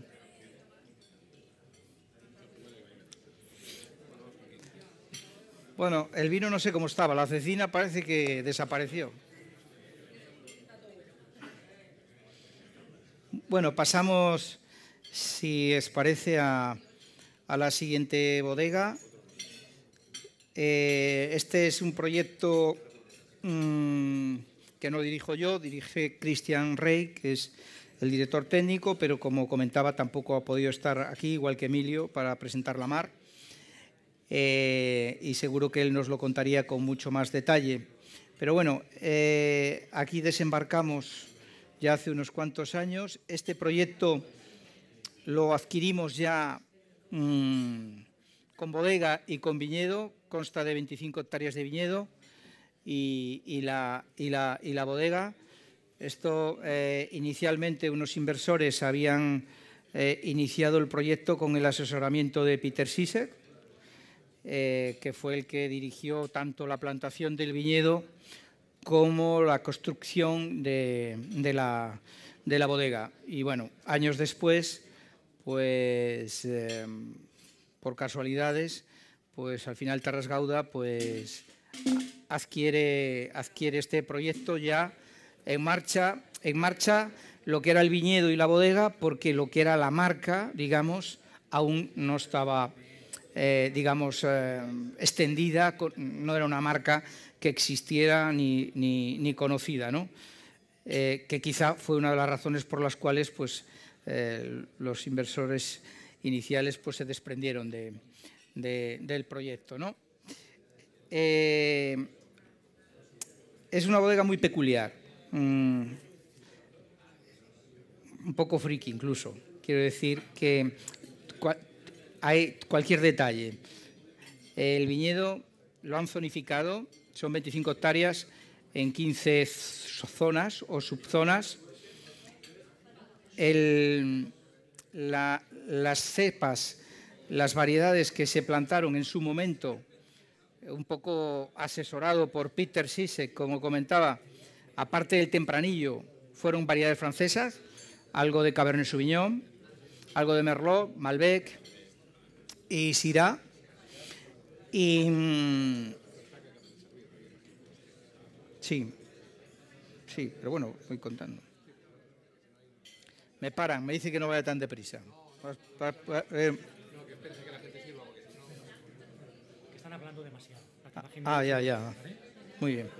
S1: Bueno, el vino no sé cómo estaba. La cecina parece que desapareció. Bueno, pasamos, si os parece, a la siguiente bodega. Eh, este es un proyecto mm, que no dirijo yo, dirige Cristian Rey, que es el director técnico, pero como comentaba tampoco ha podido estar aquí, igual que Emilio, para presentar la mar. Eh, y seguro que él nos lo contaría con mucho más detalle. Pero bueno, eh, aquí desembarcamos ya hace unos cuantos años. Este proyecto lo adquirimos ya mm, con bodega y con viñedo, consta de 25 hectáreas de viñedo y, la, bodega. Esto eh, inicialmente unos inversores habían eh, iniciado el proyecto con el asesoramiento de Peter Sisek, eh, que fue el que dirigió tanto la plantación del viñedo como la construcción de, la, de la, bodega. Y bueno, años después, pues por casualidades, pues al final Terras Gauda pues adquiere, adquiere este proyecto ya en marcha, en marcha lo que era el viñedo y la bodega, porque lo que era la marca, digamos, aún no estaba, eh, digamos, eh, extendida, no era una marca que existiera ni, conocida, ¿no? Eh, que quizá fue una de las razones por las cuales pues, los inversores iniciales pues, se desprendieron de, del proyecto. ¿no? Eh, es una bodega muy peculiar, mm, un poco friki incluso. Quiero decir que hay cualquier detalle. El viñedo lo han zonificado, son 25 hectáreas en 15 zonas o subzonas. las cepas las variedades que se plantaron en su momento, un poco asesorado por Peter Sisek, como comentaba, aparte del tempranillo, fueron variedades francesas, algo de Cabernet Sauvignon, algo de Merlot, Malbec y Syrah. Y, mm, sí, sí, pero bueno, voy contando. Me paran, me dice que no vaya tan deprisa. Eh, hablando demasiado. Ah, ya, ya. Muy bien.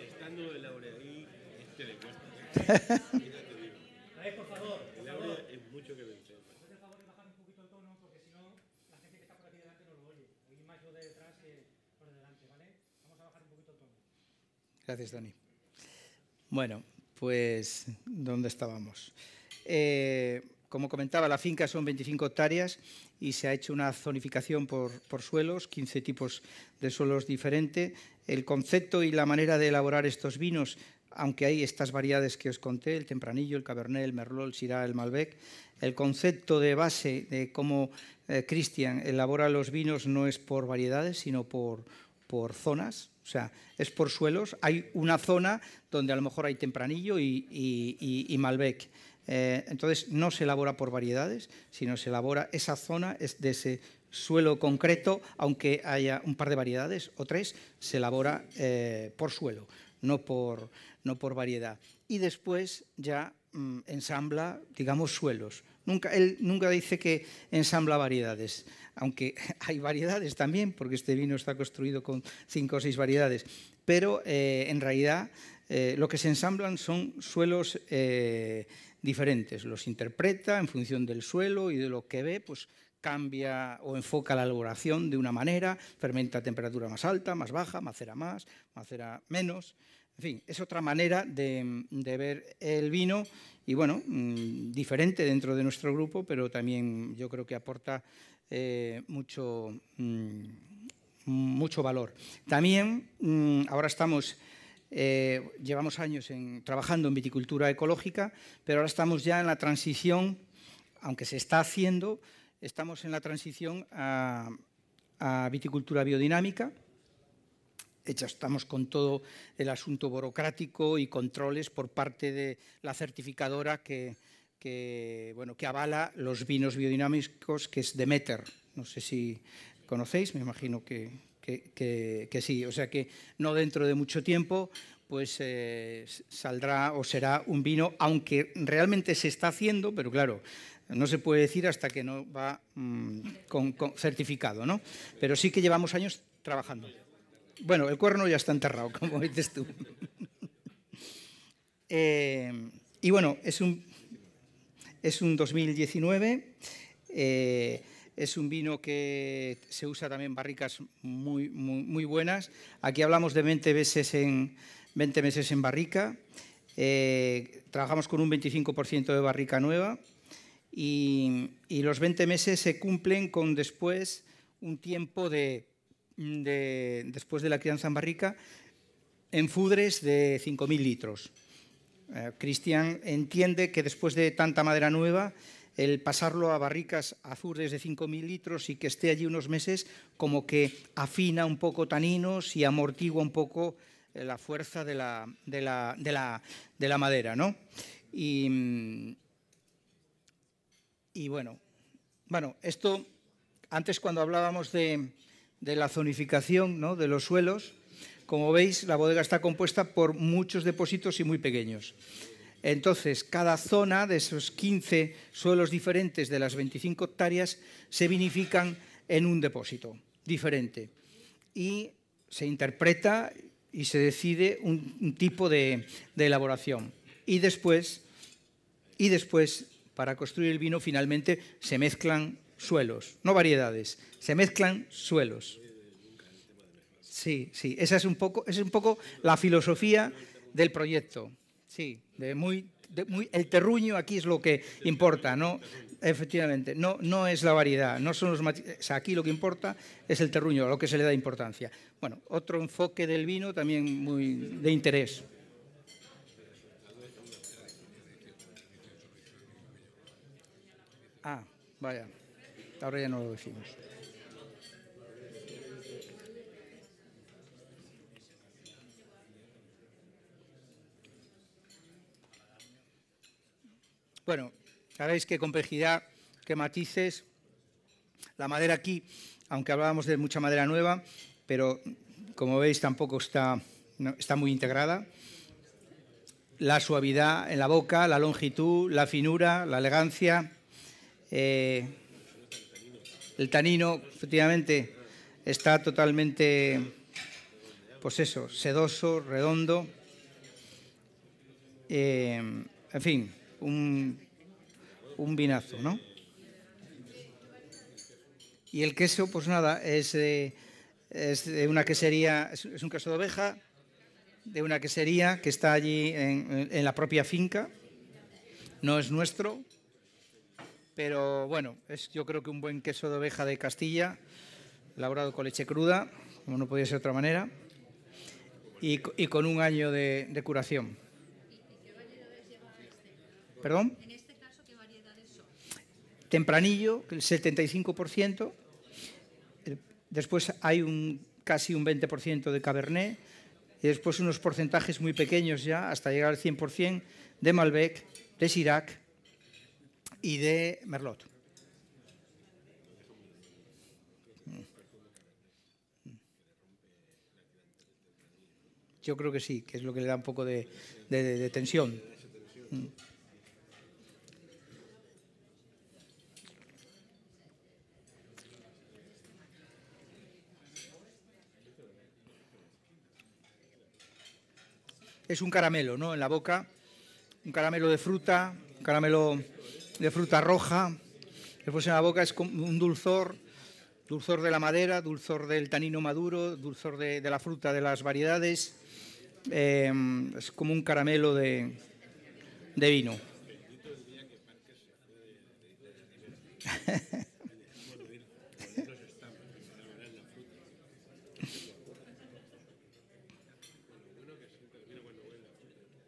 S1: Estando el Laureí, este le cuesta. por favor. El Laureí es mucho que vencer. Por favor, bajar un poquito el tono, porque si no, la gente que está por aquí delante no lo oye. Hay más yo de detrás que por delante, ¿vale? Vamos a bajar un poquito el tono. Gracias, Tony. Bueno, pues, ¿dónde estábamos? Eh, como comentaba, la finca son 25 hectáreas y se ha hecho una zonificación por, suelos, 15 tipos de suelos diferentes. El concepto y la manera de elaborar estos vinos, aunque hay estas variedades que os conté, el tempranillo, el cabernet, el merlot, el syrah, el malbec, el concepto de base de cómo eh, Cristian elabora los vinos no es por variedades, sino por, por zonas, o sea, es por suelos. Hay una zona donde a lo mejor hay tempranillo y malbec. Eh, entonces, no se elabora por variedades, sino se elabora esa zona es de ese suelo concreto, aunque haya un par de variedades o tres, se elabora eh, por suelo, no por, no por variedad. Y después ya mm, ensambla, digamos, suelos. Nunca, él nunca dice que ensambla variedades, aunque hay variedades también, porque este vino está construido con cinco o seis variedades, pero eh, en realidad lo que se ensamblan son suelos diferentes, los interpreta en función del suelo y de lo que ve, pues cambia o enfoca la elaboración de una manera, fermenta a temperatura más alta, más baja, macera más, macera menos. En fin, es otra manera de, ver el vino y bueno, mm, diferente dentro de nuestro grupo, pero también yo creo que aporta eh, mucho, mm, mucho valor. También mm, ahora estamos eh, llevamos años trabajando en viticultura ecológica, pero ahora estamos ya en la transición, aunque se está haciendo, estamos en la transición a, viticultura biodinámica. Hecha, estamos con todo el asunto burocrático y controles por parte de la certificadora que, que avala los vinos biodinámicos, que es Demeter. No sé si conocéis, me imagino que que, sí. O sea que no dentro de mucho tiempo pues eh, saldrá o será un vino, aunque realmente se está haciendo, pero claro, no se puede decir hasta que no va mm, con, certificado, ¿no? Pero sí que llevamos años trabajando. Bueno, el cuerno ya está enterrado, como dices tú. Eh, y bueno, es un, es un 2019. Es un vino que se usa también barricas muy, muy, buenas. Aquí hablamos de 20 en, 20 meses en barrica. Eh, trabajamos con un 25% de barrica nueva y, los 20 meses se cumplen con después un tiempo de, después de la crianza en barrica en fudres de 5.000 litros. Eh, Cristian entiende que después de tanta madera nueva el pasarlo a barricas azules de 5.000 litros y que esté allí unos meses, como que afina un poco taninos y amortigua un poco eh, la fuerza de la, madera, ¿no? Mm, y, bueno, bueno, esto, antes cuando hablábamos de, de la zonificación ¿no? de los suelos, como veis, la bodega está compuesta por muchos depósitos y muy pequeños. Entonces, cada zona de esos 15 suelos diferentes de las 25 hectáreas se vinifican en un depósito diferente y se interpreta y se decide un, tipo de, elaboración. Y después, y después, para construir el vino, finalmente se mezclan suelos, no variedades, se mezclan suelos. Sí, sí, esa es un poco, esa es un poco la filosofía del proyecto. Sí, de muy, muy, el terruño aquí es lo que importa, ¿no? Efectivamente, no, no es la variedad, no son los aquí lo que importa es el terruño, a lo que se le da importancia. Bueno, otro enfoque del vino también muy de interés. Ah, vaya, ahora ya no lo decimos. Bueno, sabéis qué complejidad, qué matices. La madera aquí, aunque hablábamos de mucha madera nueva, pero como veis tampoco está, está muy integrada. La suavidad en la boca, la longitud, la finura, la elegancia, eh, el tanino, efectivamente, está totalmente, pues sedoso, redondo. Eh, en fin, un, un vinazo, ¿no? Y el queso, pues nada, es, de una quesería, es, un queso de oveja, de una quesería que está allí en, la propia finca. No es nuestro, pero bueno, es yo creo que un buen queso de oveja de Castilla, elaborado con leche cruda, como no podía ser de otra manera, y, con un año de curación. ¿Perdón? En este caso, ¿qué variedades son? Tempranillo, el 75%. Después hay un, casi un 20% de Cabernet. Y después unos porcentajes muy pequeños ya, hasta llegar al 100% de Malbec, de Sirac y de Merlot. Yo creo que sí, que es lo que le da un poco de, de tensión. es un caramelo, ¿no? En la boca, un caramelo de fruta, un caramelo de fruta roja. Después en la boca es como un dulzor, dulzor de la madera, dulzor del tanino maduro, dulzor de, la fruta de las variedades. Em, es como un caramelo de, de vino.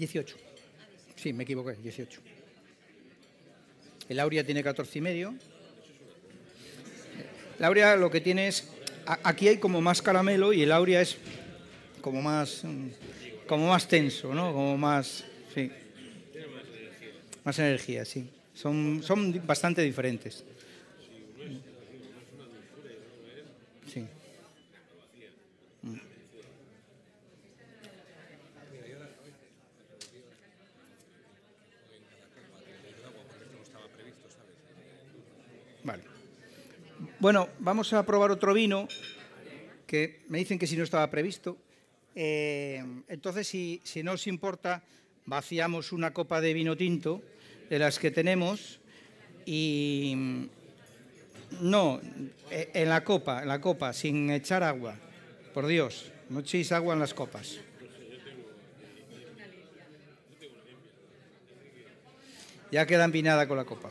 S1: 18. Sí, me equivoqué, 18. El Aurea tiene 14 y medio. El Aurea lo que tiene es... Aquí hay como más caramelo y el Aurea es como más... Mm, como más tenso, ¿no? Como más... Sí. Más energía, sí. Son, son bastante diferentes. Bueno, vamos a probar otro vino que me dicen que si no estaba previsto. Eh, entonces, si, no os importa, vaciamos una copa de vino tinto de las que tenemos y... Mm, no, eh, en la copa, en la copa, sin echar agua. Por Dios, no echéis agua en las copas. Ya queda empinada con la copa.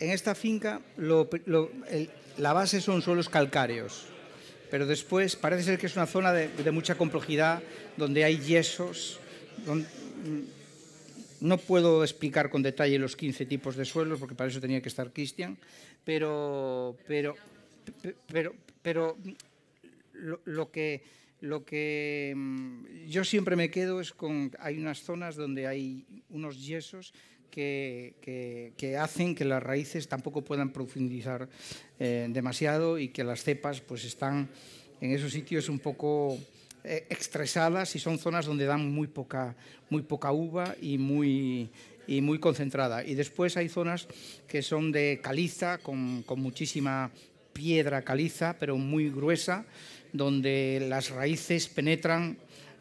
S1: en esta finca la base son suelos calcáreos, pero después parece ser que es una zona de, mucha complejidad, donde hay yesos. no puedo explicar con detalle los 15 tipos de suelos, porque para eso tenía que estar Cristian, pero, pero, pero, pero lo, que, lo que mm, yo siempre me quedo es con, hay unas zonas donde hay unos yesos que, hacen que las raíces tampoco puedan profundizar eh, demasiado y que las cepas pues están en esos sitios un poco eh, estresadas y son zonas donde dan muy poca, muy poca uva y muy, muy concentrada. Y después hay zonas que son de caliza, con, muchísima piedra caliza, pero muy gruesa, donde las raíces penetran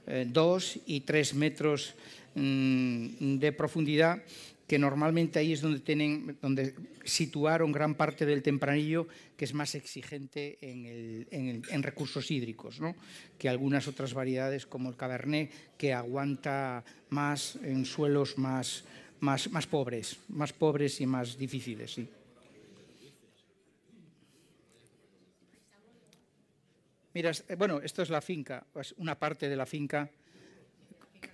S1: eh, dos y tres metros mm, de profundidad que normalmente ahí es donde, tienen, donde situaron gran parte del tempranillo, que es más exigente en, recursos hídricos, ¿no? que algunas otras variedades como el cabernet, que aguanta más en suelos más, más, más pobres, más pobres y más difíciles. Mira, eh, bueno, esto es la finca, es una parte de la finca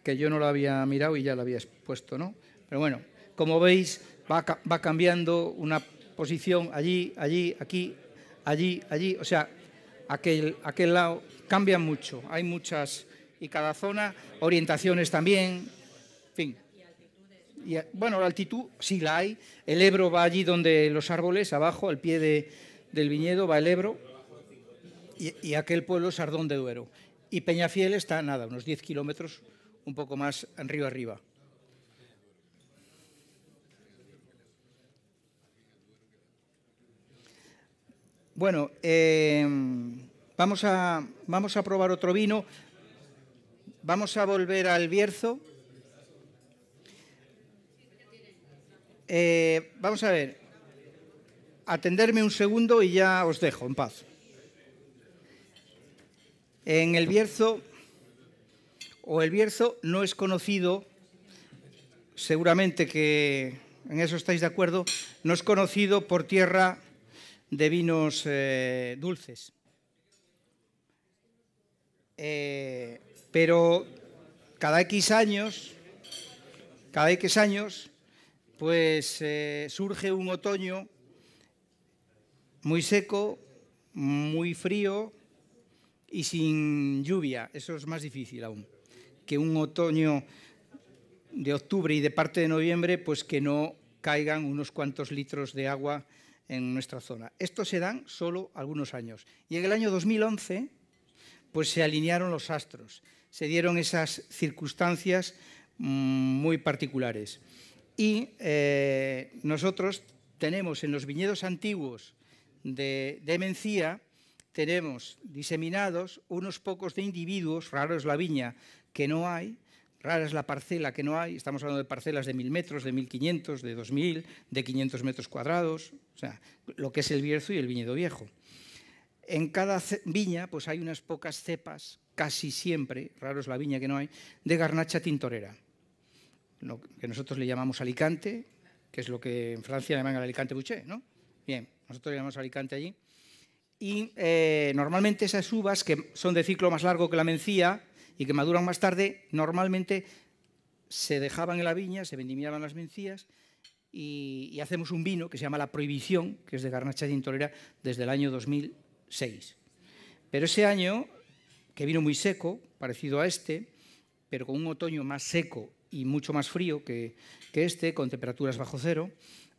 S1: que yo no la había mirado y ya la había expuesto, ¿no? Pero bueno, como veis, va, cambiando una posición allí, allí, aquí, allí, allí. O sea, aquel, aquel lado cambia mucho. Hay muchas y cada zona, orientaciones también, en fin. Y, bueno, la altitud sí la hay. El Ebro va allí donde los árboles, abajo, al pie del viñedo, va el Ebro. Y, aquel pueblo es Ardón de Duero. Y Peñafiel está, nada, unos 10 kilómetros, un poco más río arriba. Bueno, eh, vamos, a, vamos a probar otro vino. Vamos a volver al Bierzo. Eh, vamos a ver, atenderme un segundo y ya os dejo en paz. En el Bierzo, o el Bierzo no es conocido, seguramente que en eso estáis de acuerdo, no es conocido por tierra de vinos eh, dulces. Eh, pero cada X años, cada X años, pues eh, surge un otoño muy seco, muy frío y sin lluvia. Eso es más difícil aún que un otoño de octubre y de parte de noviembre, pues que no caigan unos cuantos litros de agua en nuestra zona. Estos se dan solo algunos años. Y en el año 2011, pues se alinearon los astros, se dieron esas circunstancias mm, muy particulares. Y eh, nosotros tenemos en los viñedos antiguos de, de Mencía, tenemos diseminados unos pocos de individuos, raro es la viña, que no hay, Rara es la parcela que no hay, estamos hablando de parcelas de 1.000 metros, de 1.500, de 2.000, de 500 metros cuadrados, o sea, lo que es el Bierzo y el viñedo viejo. En cada viña pues hay unas pocas cepas, casi siempre, raro es la viña que no hay, de garnacha tintorera, lo que nosotros le llamamos Alicante, que es lo que en Francia llaman el Alicante buché ¿no? Bien, nosotros le llamamos Alicante allí. Y eh, normalmente esas uvas, que son de ciclo más largo que la mencía, y que maduran más tarde, normalmente se dejaban en la viña, se vendimiaban las mencías y, hacemos un vino que se llama La Prohibición, que es de Garnacha de Intolera desde el año 2006. Pero ese año, que vino muy seco, parecido a este, pero con un otoño más seco y mucho más frío que este, con temperaturas bajo cero,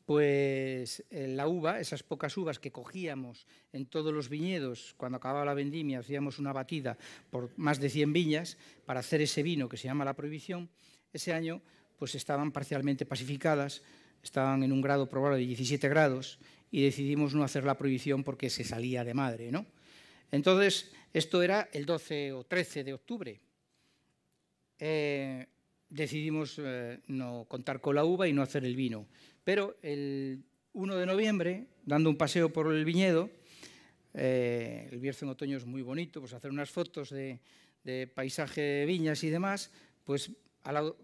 S1: pues eh, la uva, esas pocas uvas que cogíamos en todos los viñedos, cuando acababa la vendimia hacíamos una batida por más de 100 viñas para hacer ese vino que se llama la prohibición, ese año pues estaban parcialmente pacificadas, estaban en un grado probable de 17 grados y decidimos no hacer la prohibición porque se salía de madre, ¿no? Entonces, esto era el 12 o 13 de octubre. Eh, decidimos eh, no contar con la uva y no hacer el vino. Pero el 1 de noviembre, dando un paseo por el viñedo, eh, el viernes en otoño es muy bonito, pues hacer unas fotos de, paisaje de viñas y demás, pues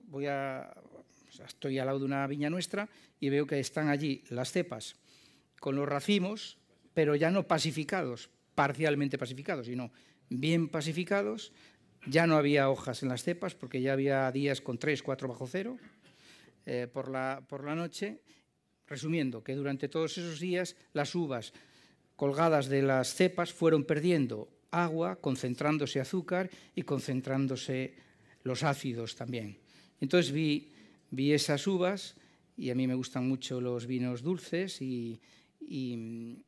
S1: voy a, estoy al lado de una viña nuestra y veo que están allí las cepas con los racimos, pero ya no pacificados, parcialmente pacificados, sino bien pacificados. Ya no había hojas en las cepas porque ya había días con 3, 4 bajo cero. Eh, por, la, por la noche, resumiendo, que durante todos esos días las uvas colgadas de las cepas fueron perdiendo agua, concentrándose azúcar y concentrándose los ácidos también. Entonces vi, vi esas uvas y a mí me gustan mucho los vinos dulces y, y,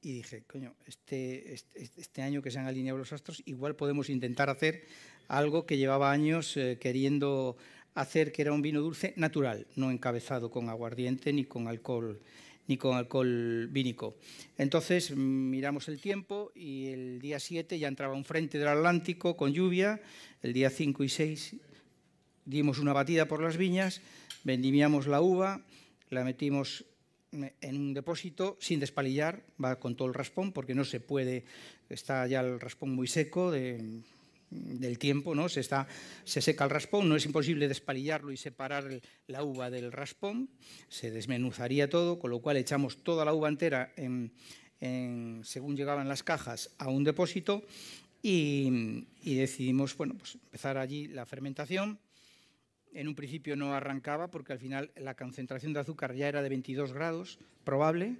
S1: dije, coño, este, este, este, año que se han alineado los astros, igual podemos intentar hacer algo que llevaba años eh, queriendo hacer que era un vino dulce natural, no encabezado con aguardiente ni con alcohol ni con alcohol vínico. Entonces miramos el tiempo y el día 7 ya entraba un frente del Atlántico con lluvia, el día 5 y 6 dimos una batida por las viñas, vendimiamos la uva, la metimos en un depósito sin despalillar, va con todo el raspón, porque no se puede, está ya el raspón muy seco, de del tiempo, ¿no? Se, está, se seca el raspón, no es imposible desparillarlo y separar la uva del raspón, se desmenuzaría todo, con lo cual echamos toda la uva entera según llegaban las cajas a un depósito y, decidimos bueno, pues empezar allí la fermentación. En un principio no arrancaba porque al final la concentración de azúcar ya era de 22 grados probable,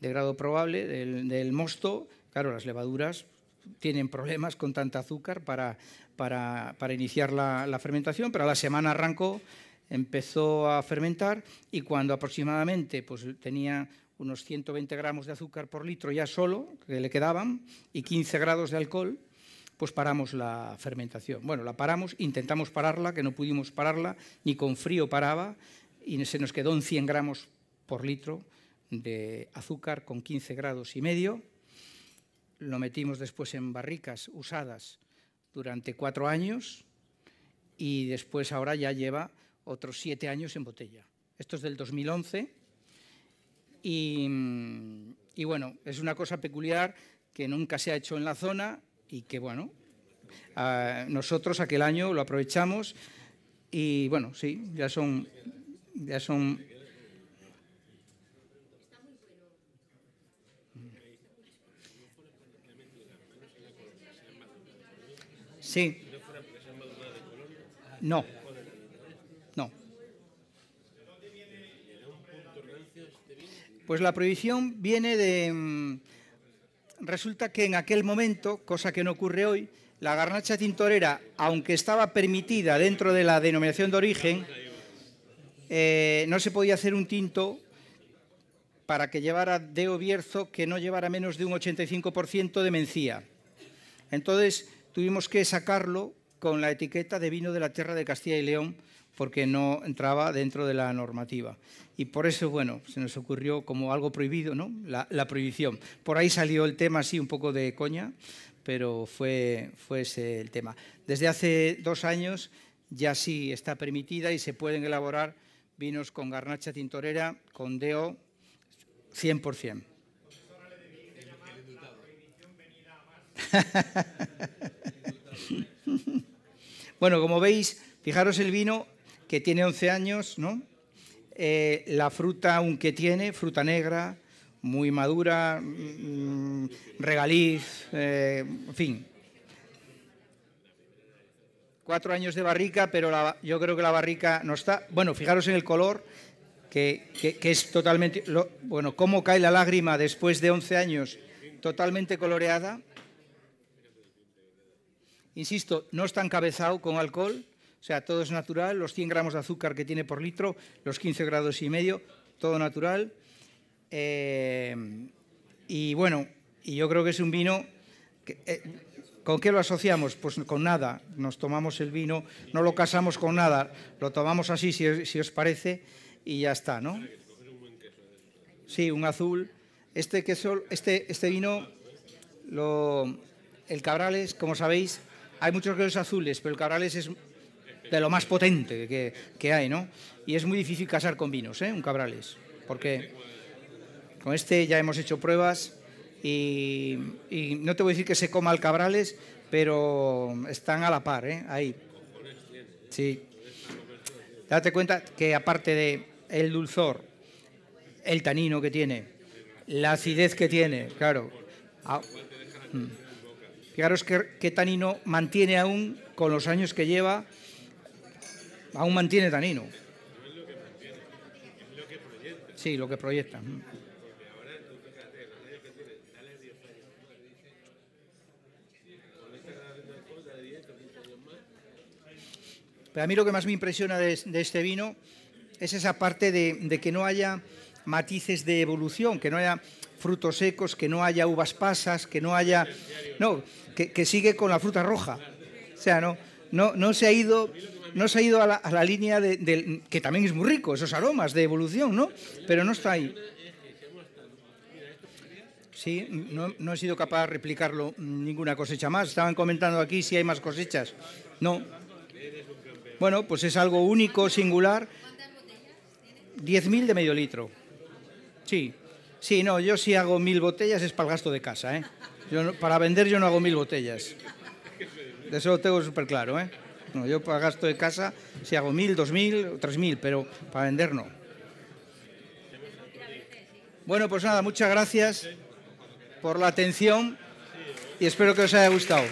S1: de grado probable del, del mosto. Claro, las levaduras tienen problemas con tanta azúcar para, iniciar la, fermentación, pero a la semana arrancó, empezó a fermentar y cuando aproximadamente pues, tenía unos 120 gramos de azúcar por litro ya solo, que le quedaban, y 15 grados de alcohol, pues paramos la fermentación. Bueno, la paramos, intentamos pararla, que no pudimos pararla, ni con frío paraba, y se nos quedó 100 gramos por litro de azúcar con 15 grados y medio, lo metimos después en barricas usadas durante cuatro años y después ahora ya lleva otros siete años en botella. Esto es del 2011 y, bueno, es una cosa peculiar que nunca se ha hecho en la zona y que bueno, nosotros aquel año lo aprovechamos y bueno, sí, ya son, ya son Sí. No. No. Pues la prohibición viene de... Mm, resulta que en aquel momento, cosa que no ocurre hoy, la garnacha tintorera, aunque estaba permitida dentro de la denominación de origen, eh, no se podía hacer un tinto para que llevara de Obierzo que no llevara menos de un 85% de mencía. Entonces, tuvimos que sacarlo con la etiqueta de vino de la tierra de Castilla y León porque no entraba dentro de la normativa. Y por eso, bueno, se nos ocurrió como algo prohibido, ¿no? La, prohibición. Por ahí salió el tema así un poco de coña, pero fue, fue ese el tema. Desde hace dos años ya sí está permitida y se pueden elaborar vinos con garnacha tintorera, con DEO, 100%. bueno, como veis, fijaros el vino que tiene 11 años, ¿no? Eh, la fruta aunque tiene, fruta negra, muy madura, mm, regaliz, eh, en fin. Cuatro años de barrica, pero yo creo que la barrica no está. Bueno, fijaros en el color, que, es totalmente... bueno, cómo cae la lágrima después de 11 años, totalmente coloreada. Insisto, no está encabezado con alcohol, o sea, todo es natural, los 100 gramos de azúcar que tiene por litro, los 15 grados y medio, todo natural. Eh, y bueno, y yo creo que es un vino... Eh, ¿Con qué lo asociamos? Pues con nada. Nos tomamos el vino, no lo casamos con nada, lo tomamos así si, os parece y ya está, ¿no? Sí, un azul. Este este, este vino, el Cabrales, como sabéis, hay muchos ríos azules, pero el Cabrales es de lo más potente que, hay, ¿no? Y es muy difícil casar con vinos, ¿eh? Un Cabrales, porque con este ya hemos hecho pruebas y, no te voy a decir que se coma el Cabrales, pero están a la par, ¿eh? Ahí. Sí. Date cuenta que aparte de el dulzor, el tanino que tiene, la acidez que tiene, claro. Ah. Mm. Fijaros que, tanino mantiene aún con los años que lleva, aún mantiene tanino. No es lo que mantiene,
S2: es lo que proyecta. Sí, lo
S1: que proyecta. Porque ahora tú fíjate, los años que tienes, dale 10 años más, dice. Con esta grabación de 10 o 15 años más. Pero a mí lo que más me impresiona de, este vino es esa parte de que no haya matices de evolución, que no haya frutos secos, que no haya uvas pasas, que no haya... No, que, sigue con la fruta roja. O sea, no, no, no se ha ido, no se ha ido a, la, línea del... que también es muy rico, esos aromas de evolución, ¿no? Pero no está ahí. Sí, no, no he sido capaz de replicarlo ninguna cosecha más. Estaban comentando aquí si hay más cosechas. No. Bueno, pues es algo único, singular. 10.000 de medio litro. Sí, Sí, no, yo si hago mil botellas es para el gasto de casa, ¿eh? para vender yo no hago mil botellas. De eso lo tengo súper claro, ¿eh? yo para gasto de casa si hago mil, dos mil, tres mil, pero para vender no. Bueno, pues nada, muchas gracias por la atención y espero que os haya gustado.